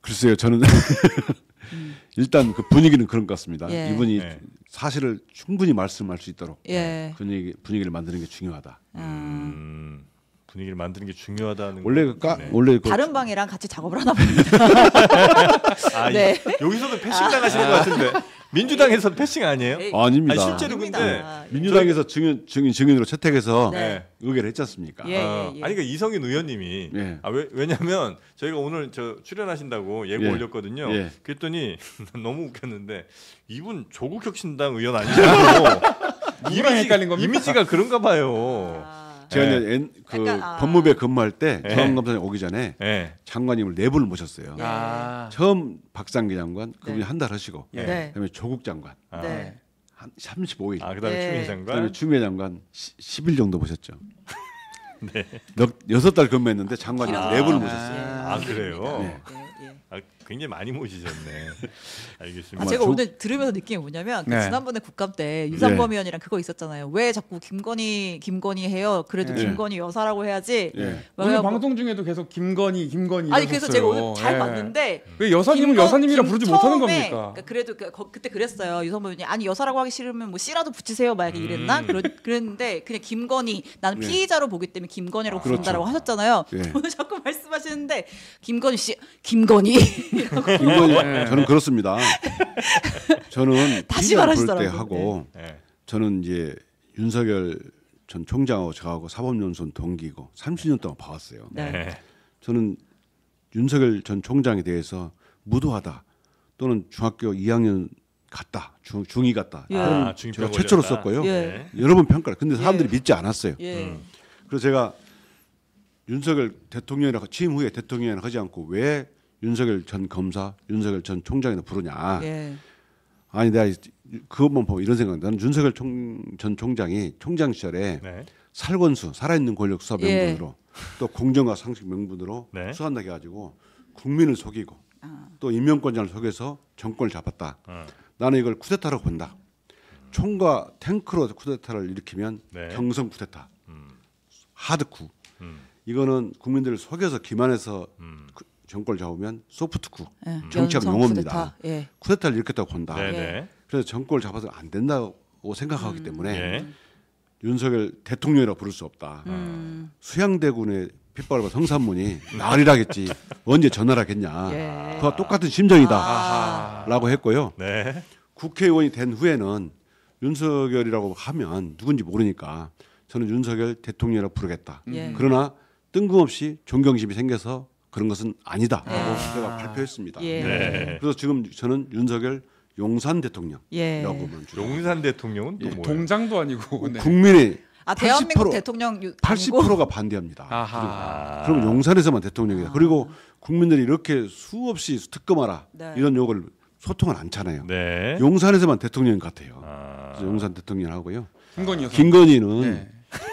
글쎄요, 저는 [LAUGHS] 음. 일단 그 분위기는 그런 것 같습니다. 예. 이분이 예. 사실을 충분히 말씀할 수 있도록 예. 그 분위기 분위기를 만드는 게 중요하다. 아. 음. 분위기를 만드는 게 중요하다는 원래 그 까, 원래 그 다른 방이랑 같이 작업을 하나 봅니다. [LAUGHS] 아, 네. 여기서도 패싱 당하시는 아. 것 같은데. 민주당에서 패싱 아니에요? 에이, 예, 예. 아닙니다. 아니, 실제로 아닙니다. 근데 민주당에서 증인, 증인 증인으로 채택해서 네. 네 의결 했지 않습니까? 예, 예, 예. 어, 아니 그러니까 이성인 의원님이 예. 아, 왜, 왜냐하면 저희가 오늘 저 출연하신다고 예고 올렸거든요. 그랬더니 [LAUGHS] 너무 웃겼는데 이분 조국혁신당 의원 아니냐고 이미지, 헷갈린 겁니다. 이미지가 그런가 봐요. 아. 제가 네. 예. 이제 그 아. 법무부에 근무할 때 네. 예. 정검사님 오기 전에 네. 장관님을 네 분을 모셨어요. 아. 처음 박상기 장관 그분이 네. 한달 하시고 네. 그다음에 조국 장관 아. 네. 한 35일. 아 그다음에 추미애 장관. 그다음에 추미애 장관 시, 10일 정도 보셨죠. [LAUGHS] 네. 여섯 달 근무했는데 장관님 아. 네 분을 모셨어요. 아 그래요. 굉장히 많이 모시셨네. [LAUGHS] 알겠습니다. 아, 제가 뭐 조... 오늘 들으면서 느낀 게 뭐냐면 그 네. 지난번에 국감 때 유상범 네. 의원이랑 그거 있었잖아요. 왜 자꾸 김건희 김건희 해요? 그래도 네. 김건희 여사라고 해야지. 네. 오늘 방송 중에도 계속 김건희 김건희. 아니 이러셨어요. 그래서 제가 오늘 잘 예. 봤는데 왜 여사님은 여사님이라 부르지 못하는 겁니까? 그러니까 그래도 그, 거, 그때 그랬어요. 유상범 의원이 아니 여사라고 하기 싫으면 뭐 씨라도 붙이세요. 만약에 음. 이랬나 그러, 그랬는데 그냥 김건희 나는 네. 피의자로 보기 때문에 김건희라고 아, 그렇죠. 부른다라고 그렇죠. 하셨잖아요. 네. [LAUGHS] 오늘 자꾸 말씀하시는데 김건희 씨 김건희 [LAUGHS] 사람이라고. 네. 예. 저는 그렇습니다. 저는 다시 말하시더라고요. 하고 네. 저는 이제 윤석열 전 총장하고 저하고 사법연수원 동기고 30년 동안 봐왔어요. 네. 네. 저는 윤석열 전 총장에 대해서 무도하다 또는 중학교 2학년 같다 중, 이 같다 예. 아, 제가 최초로 썼고요 예. 여러 번 평가를 근데 사람들이 예. 믿지 않았어요 음. 그래서 제가 윤석열 대통령이라고 취임 후에 대통령이 하지 않고 왜 윤석열 전 검사, 윤석열 전 총장이나 부르냐. 예. 아니 내가 그것만 보고 이런 생각. 나는 윤석열 총, 전 총장이 총장 시절에 네. 살권수 살아있는 권력 수사 예. 명분으로 예. 또 공정과 상식 명분으로 네. 수한다게 가지고 국민을 속이고 아. 또 임명권자를 속여서 정권을 잡았다. 아. 나는 이걸 쿠데타로 본다. 총과 탱크로 쿠데타를 일으키면 네. 경성 쿠데타, 음. 하드쿠. 음. 이거는 국민들을 속여서 기만해서 음. 그 정권을 잡으면 소프트쿠 예. 정치학 용어입니다. 쿠데타. 예. 쿠데타를 일으켰다고 본다. 네네. 네. 예. 그래서 정권을 잡아서 안 된다고 생각하기 음. 때문에 네. 윤석열 대통령이라 부를 수 없다. 음. 수양대군의 핏발과 성산문이 날이라겠지 언제 전화하겠냐. 예. 그와 똑같은 심정이다라고 아. 했고요. 네. 국회의원이 된 후에는 윤석열이라고 하면 누군지 모르니까 저는 윤석열 대통령이라 부르겠다. 예. 그러나 뜬금없이 존경심이 생겨서 그런 것은 아니다라고 아. 제가 발표했습니다. 예. 네. 그래서 지금 저는 윤석열 용산 대통령이라고 예. 용산 대통령은 또 예. 동장도 아니고 어, 네. 국민의 아, 80%, 대통령 유, 80%가 반대합니다. 아하. 그럼 용산에서만 대통령이다. 아. 그리고 국민들이 이렇게 수없이 특검하라 네. 이런 욕을 소통을 않잖아요. 네. 용산에서만 대통령 같아요. 아. 용산 대통령 하고요. 김건희 여 김건희는 네.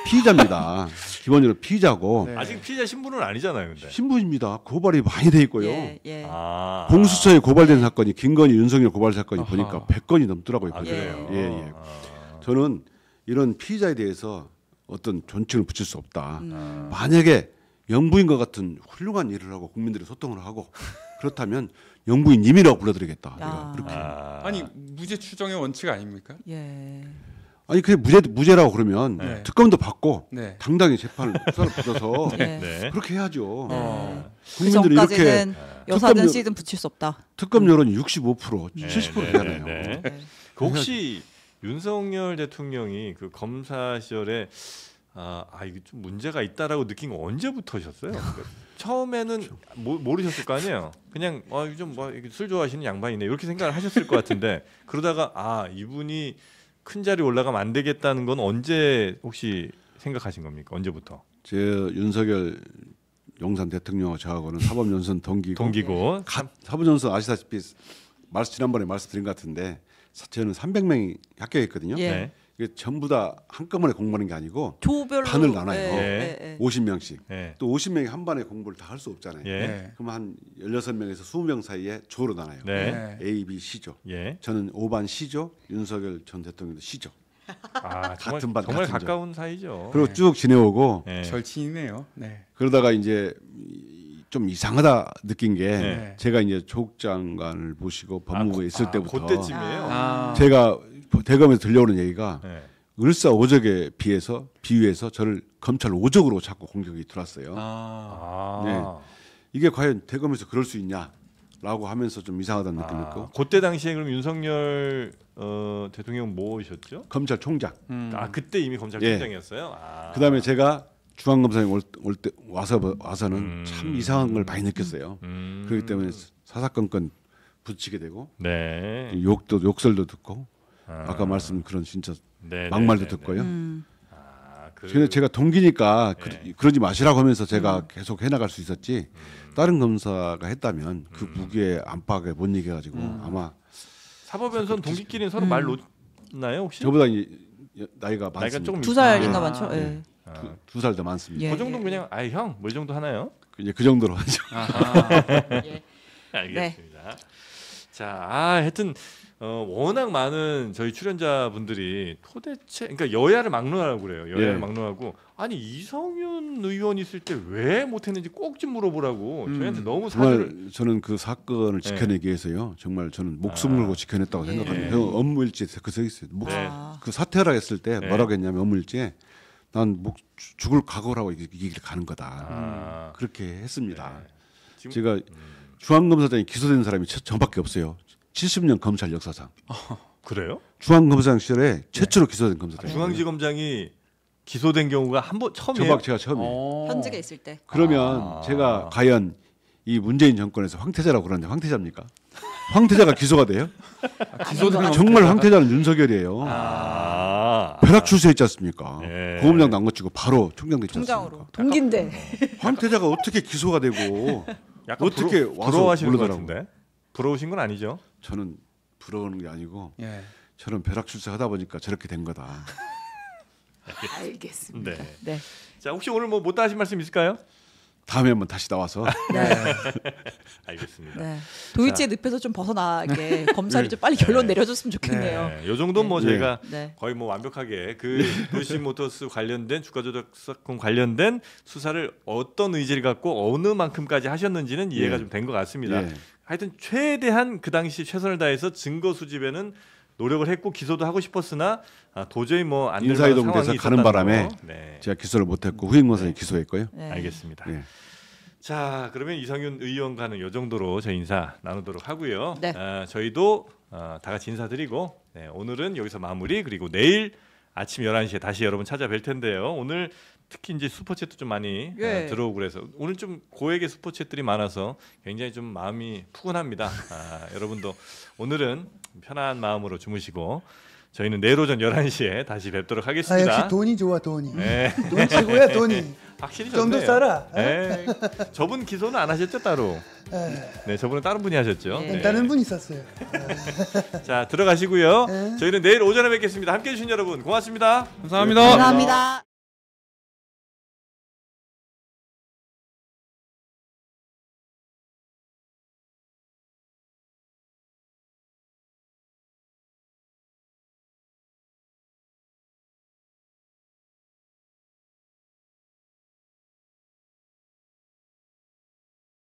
피의자입니다. 기본적으로 피의자고 네. 아직 피의자 신분은 아니잖아요, 근데. 신분입니다. 고발이 많이 돼 있고요. 예, 예. 아. 공수처에 고발된 네. 사건이 김건희, 윤석열 고발 사건이 아하. 보니까 100건이 넘더라고요. 아, 그래요. 예, 예. 아. 저는 이런 피의자에 대해서 어떤 존칭을 붙일 수 없다. 음. 만약에 영부인과 같은 훌륭한 일을 하고 국민들이 소통을 하고 그렇다면 영부인님이라고 불러드리겠다. 아. 그렇게. 아. 니 무죄 추정의 원칙 아닙니까? 예. 아니 그게 무죄 무죄라고 그러면 네. 특검도 받고 네. 당당히 재판을 수사를 받아서 [LAUGHS] 네. 네. 그렇게 해야죠. 네. 어. 국민들이 그이 여사든 씨든 붙일 수 없다. 특검 여론 65% 네, 70%잖아요. 네, 그 혹시 윤석열 대통령이 그 검사 시절에 아, 아 이게 좀 문제가 있다라고 느낀 거 언제부터셨어요? 그러니까 처음에는 그렇죠. 모, 모르셨을 거 아니에요. 그냥 아, 좀뭐술 좋아하시는 양반이네 이렇게 생각을 하셨을 것 같은데 [LAUGHS] 그러다가 아 이분이 큰 자리 올라가면 안 되겠다는 건 언제 혹시 생각하신 겁니까? 언제부터? 제 윤석열 용산 대통령 저하고는 사법연수원 동기고, 동기고. 가, 사법연수 원 아시다시피 말씀 지난번에 말씀드린 것 같은데 저는 300명이 합격했거든요. 예. 네. 이게 전부 다 한꺼번에 공부하는 게 아니고 조별로 반을 나눠요. 예, 예. 50명씩. 예, 예. 예. 또 50명이 한 반에 공부를 다 할 수 없잖아요. 예. 예. 그럼 한 16명에서 20명 사이에 조로 나눠요. 네. A, B, C조. 저는 5반 C조, 윤석열 전 대통령도 C조. 아, 같은 정말, 반 정말 같은 가까운 사이죠. 그리고 네. 쭉 지내오고 네. 절친이네요. 네. 그러다가 이제 좀 이상하다 느낀 게 네. 제가 이제 조국 장관을 보시고 법무부에 아, 있을 아, 때부터 그때쯤이에요. 아. 제가 대검에서 들려오는 얘기가 네. 을사오적에 비해서 비유해서 저를 검찰 오적으로 자꾸 공격이 들어왔어요. 아. 아. 네. 이게 과연 대검에서 그럴 수 있냐라고 하면서 좀 이상하다는 아. 느낌이 있고. 그때 당시에 그럼 윤석열 어, 대통령 뭐셨죠? 검찰총장. 음. 아 그때 이미 검찰총장이었어요. 네. 아. 그다음에 제가 중앙검사님 올, 올 와서 와서는 음. 참 이상한 걸 많이 느꼈어요. 음. 그렇기 때문에 사사건건 부딪게 되고 네. 욕도 욕설도 듣고 아. 까 말씀 그런 진짜 네네네네. 네, 막말도 네, 네. 듣고요. 음. 아, 그... 제가 동기니까 네. 예. 그, 러지 마시라고 하면서 제가 음. 계속 해나갈 수 있었지 음. 다른 검사가 했다면 그 음. 무게 안팎에 못 이겨가지고 음. 아마 사법연수는 동기끼리 서로 음. 말 놓나요 혹시? 저보다 나이가 많습니다. 두 살인가 많죠. 예. 아. 네. 두살 더 많습니다. 예, 그 정도 그냥 아이 형뭐 이 정도 하나요? 그 이제 그 정도로 하죠. 예. [LAUGHS] 알겠습니다. 네. 자, 아, 하여튼 어, 워낙 많은 저희 출연자분들이 도대체 그러니까 여야를 막론하라고 그래요. 여야를 예. 막론하고 아니 이성윤 의원 있을 때 왜 못했는지 꼭 좀 물어보라고 음. 저희한테 너무 사실 저는 그 사건을 지켜내기 예. 위해서요. 정말 저는 목숨 아. 걸고 아. 지켜냈다고 예. 생각합니다. 예. 업무일지 그서 있어요. 목그 네. 아. 사퇴하라 했을 때 네. 뭐라고 했냐면 업무일지에 난 목, 죽을 각오라고 이 길을 가는 거다. 아. 그렇게 했습니다. 네. 지금, 제가 음. 중앙검사장이 기소된 사람이 저, 저밖에 없어요. 70년 검찰 역사상. 어, 그래요? 중앙검사장 시절에 네. 최초로 네. 기소된 검사. 아, 중앙지검장이 기소된 경우가 한 번 처음이에요. 저박 제가 처음이에요. 어. 현직에 있을 때. 그러면 아. 제가 과연 이 문재인 정권에서 황태자라고 그러는데 황태자입니까? 황태자가 기소가 돼요? 아, 기소된 정말 황태자는 윤석열이에요. 아. 벼락 출세했지 않습니까? 예. 보험장도 안치고 바로 총장 됐지 않습니까? 동기인데. 아, 네. 황태자가 어떻게 기소가 되고 [LAUGHS] 어떻게 부러, 와서 부러워하시는 것 같은데? 부러우신 건 아니죠? 저는 부러우는 게 아니고 예. 저는 벼락 출세하다 보니까 저렇게 된 거다. [LAUGHS] 알겠습니다. 네. 네. 자 혹시 오늘 뭐 못다 하신 말씀 있을까요? 다음에 한번 다시 나와서. [LAUGHS] 네. [LAUGHS] 알겠습니다. 네. 도일치의 늪에서 좀 벗어나게 네. 검사를 네. 좀 빨리 결론 네. 내려줬으면 좋겠네요. 이 네. 정도 뭐 네. 저희가 거의 뭐 완벽하게 그 도이치 모터스 관련된 주가 조작 사건 관련된 수사를 어떤 의지를 갖고 어느 만큼까지 하셨는지는 이해가 좀 된 것 같습니다. 하여튼 최대한 그 당시 최선을 다해서 증거 수집에는 노력을 했고 기소도 하고 싶었으나 아, 도저히 뭐안 인사이동 돼서 가는 바람에 네. 제가 기소를 못했고 후임검사에 네. 기소했고요. 네. 알겠습니다. 네. 자 그러면 이상윤 의원과는 요 정도로 저 인사 나누도록 하고요. 네. 아, 저희도 아, 다 같이 인사드리고 네, 오늘은 여기서 마무리 그리고 내일 아침 열한 시에 다시 여러분 찾아뵐 텐데요. 오늘 특히 이제 슈퍼챗도 좀 많이 어, 예. 어, 들어오고 그래서 오늘 좀 고액의 슈퍼챗들이 많아서 굉장히 좀 마음이 푸근합니다. 아, 여러분도 오늘은 편안한 마음으로 주무시고 저희는 내일 오전 11시에 다시 뵙도록 아, 하겠습니다. 역시 돈이 좋아 돈이. 네. [LAUGHS] 돈 최고야 돈이. [LAUGHS] 확실히 좀더좋네 네. 네. [LAUGHS] 저분 기소는 안 하셨죠 따로? 네, 네 저분은 다른 분이 하셨죠. 네. 네. 다른 분이 있었어요. 자 들어가시고요. 네. 저희는 내일 오전에 뵙겠습니다. 함께해 주신 여러분 고맙습니다. 감사합니다. 감사합니다.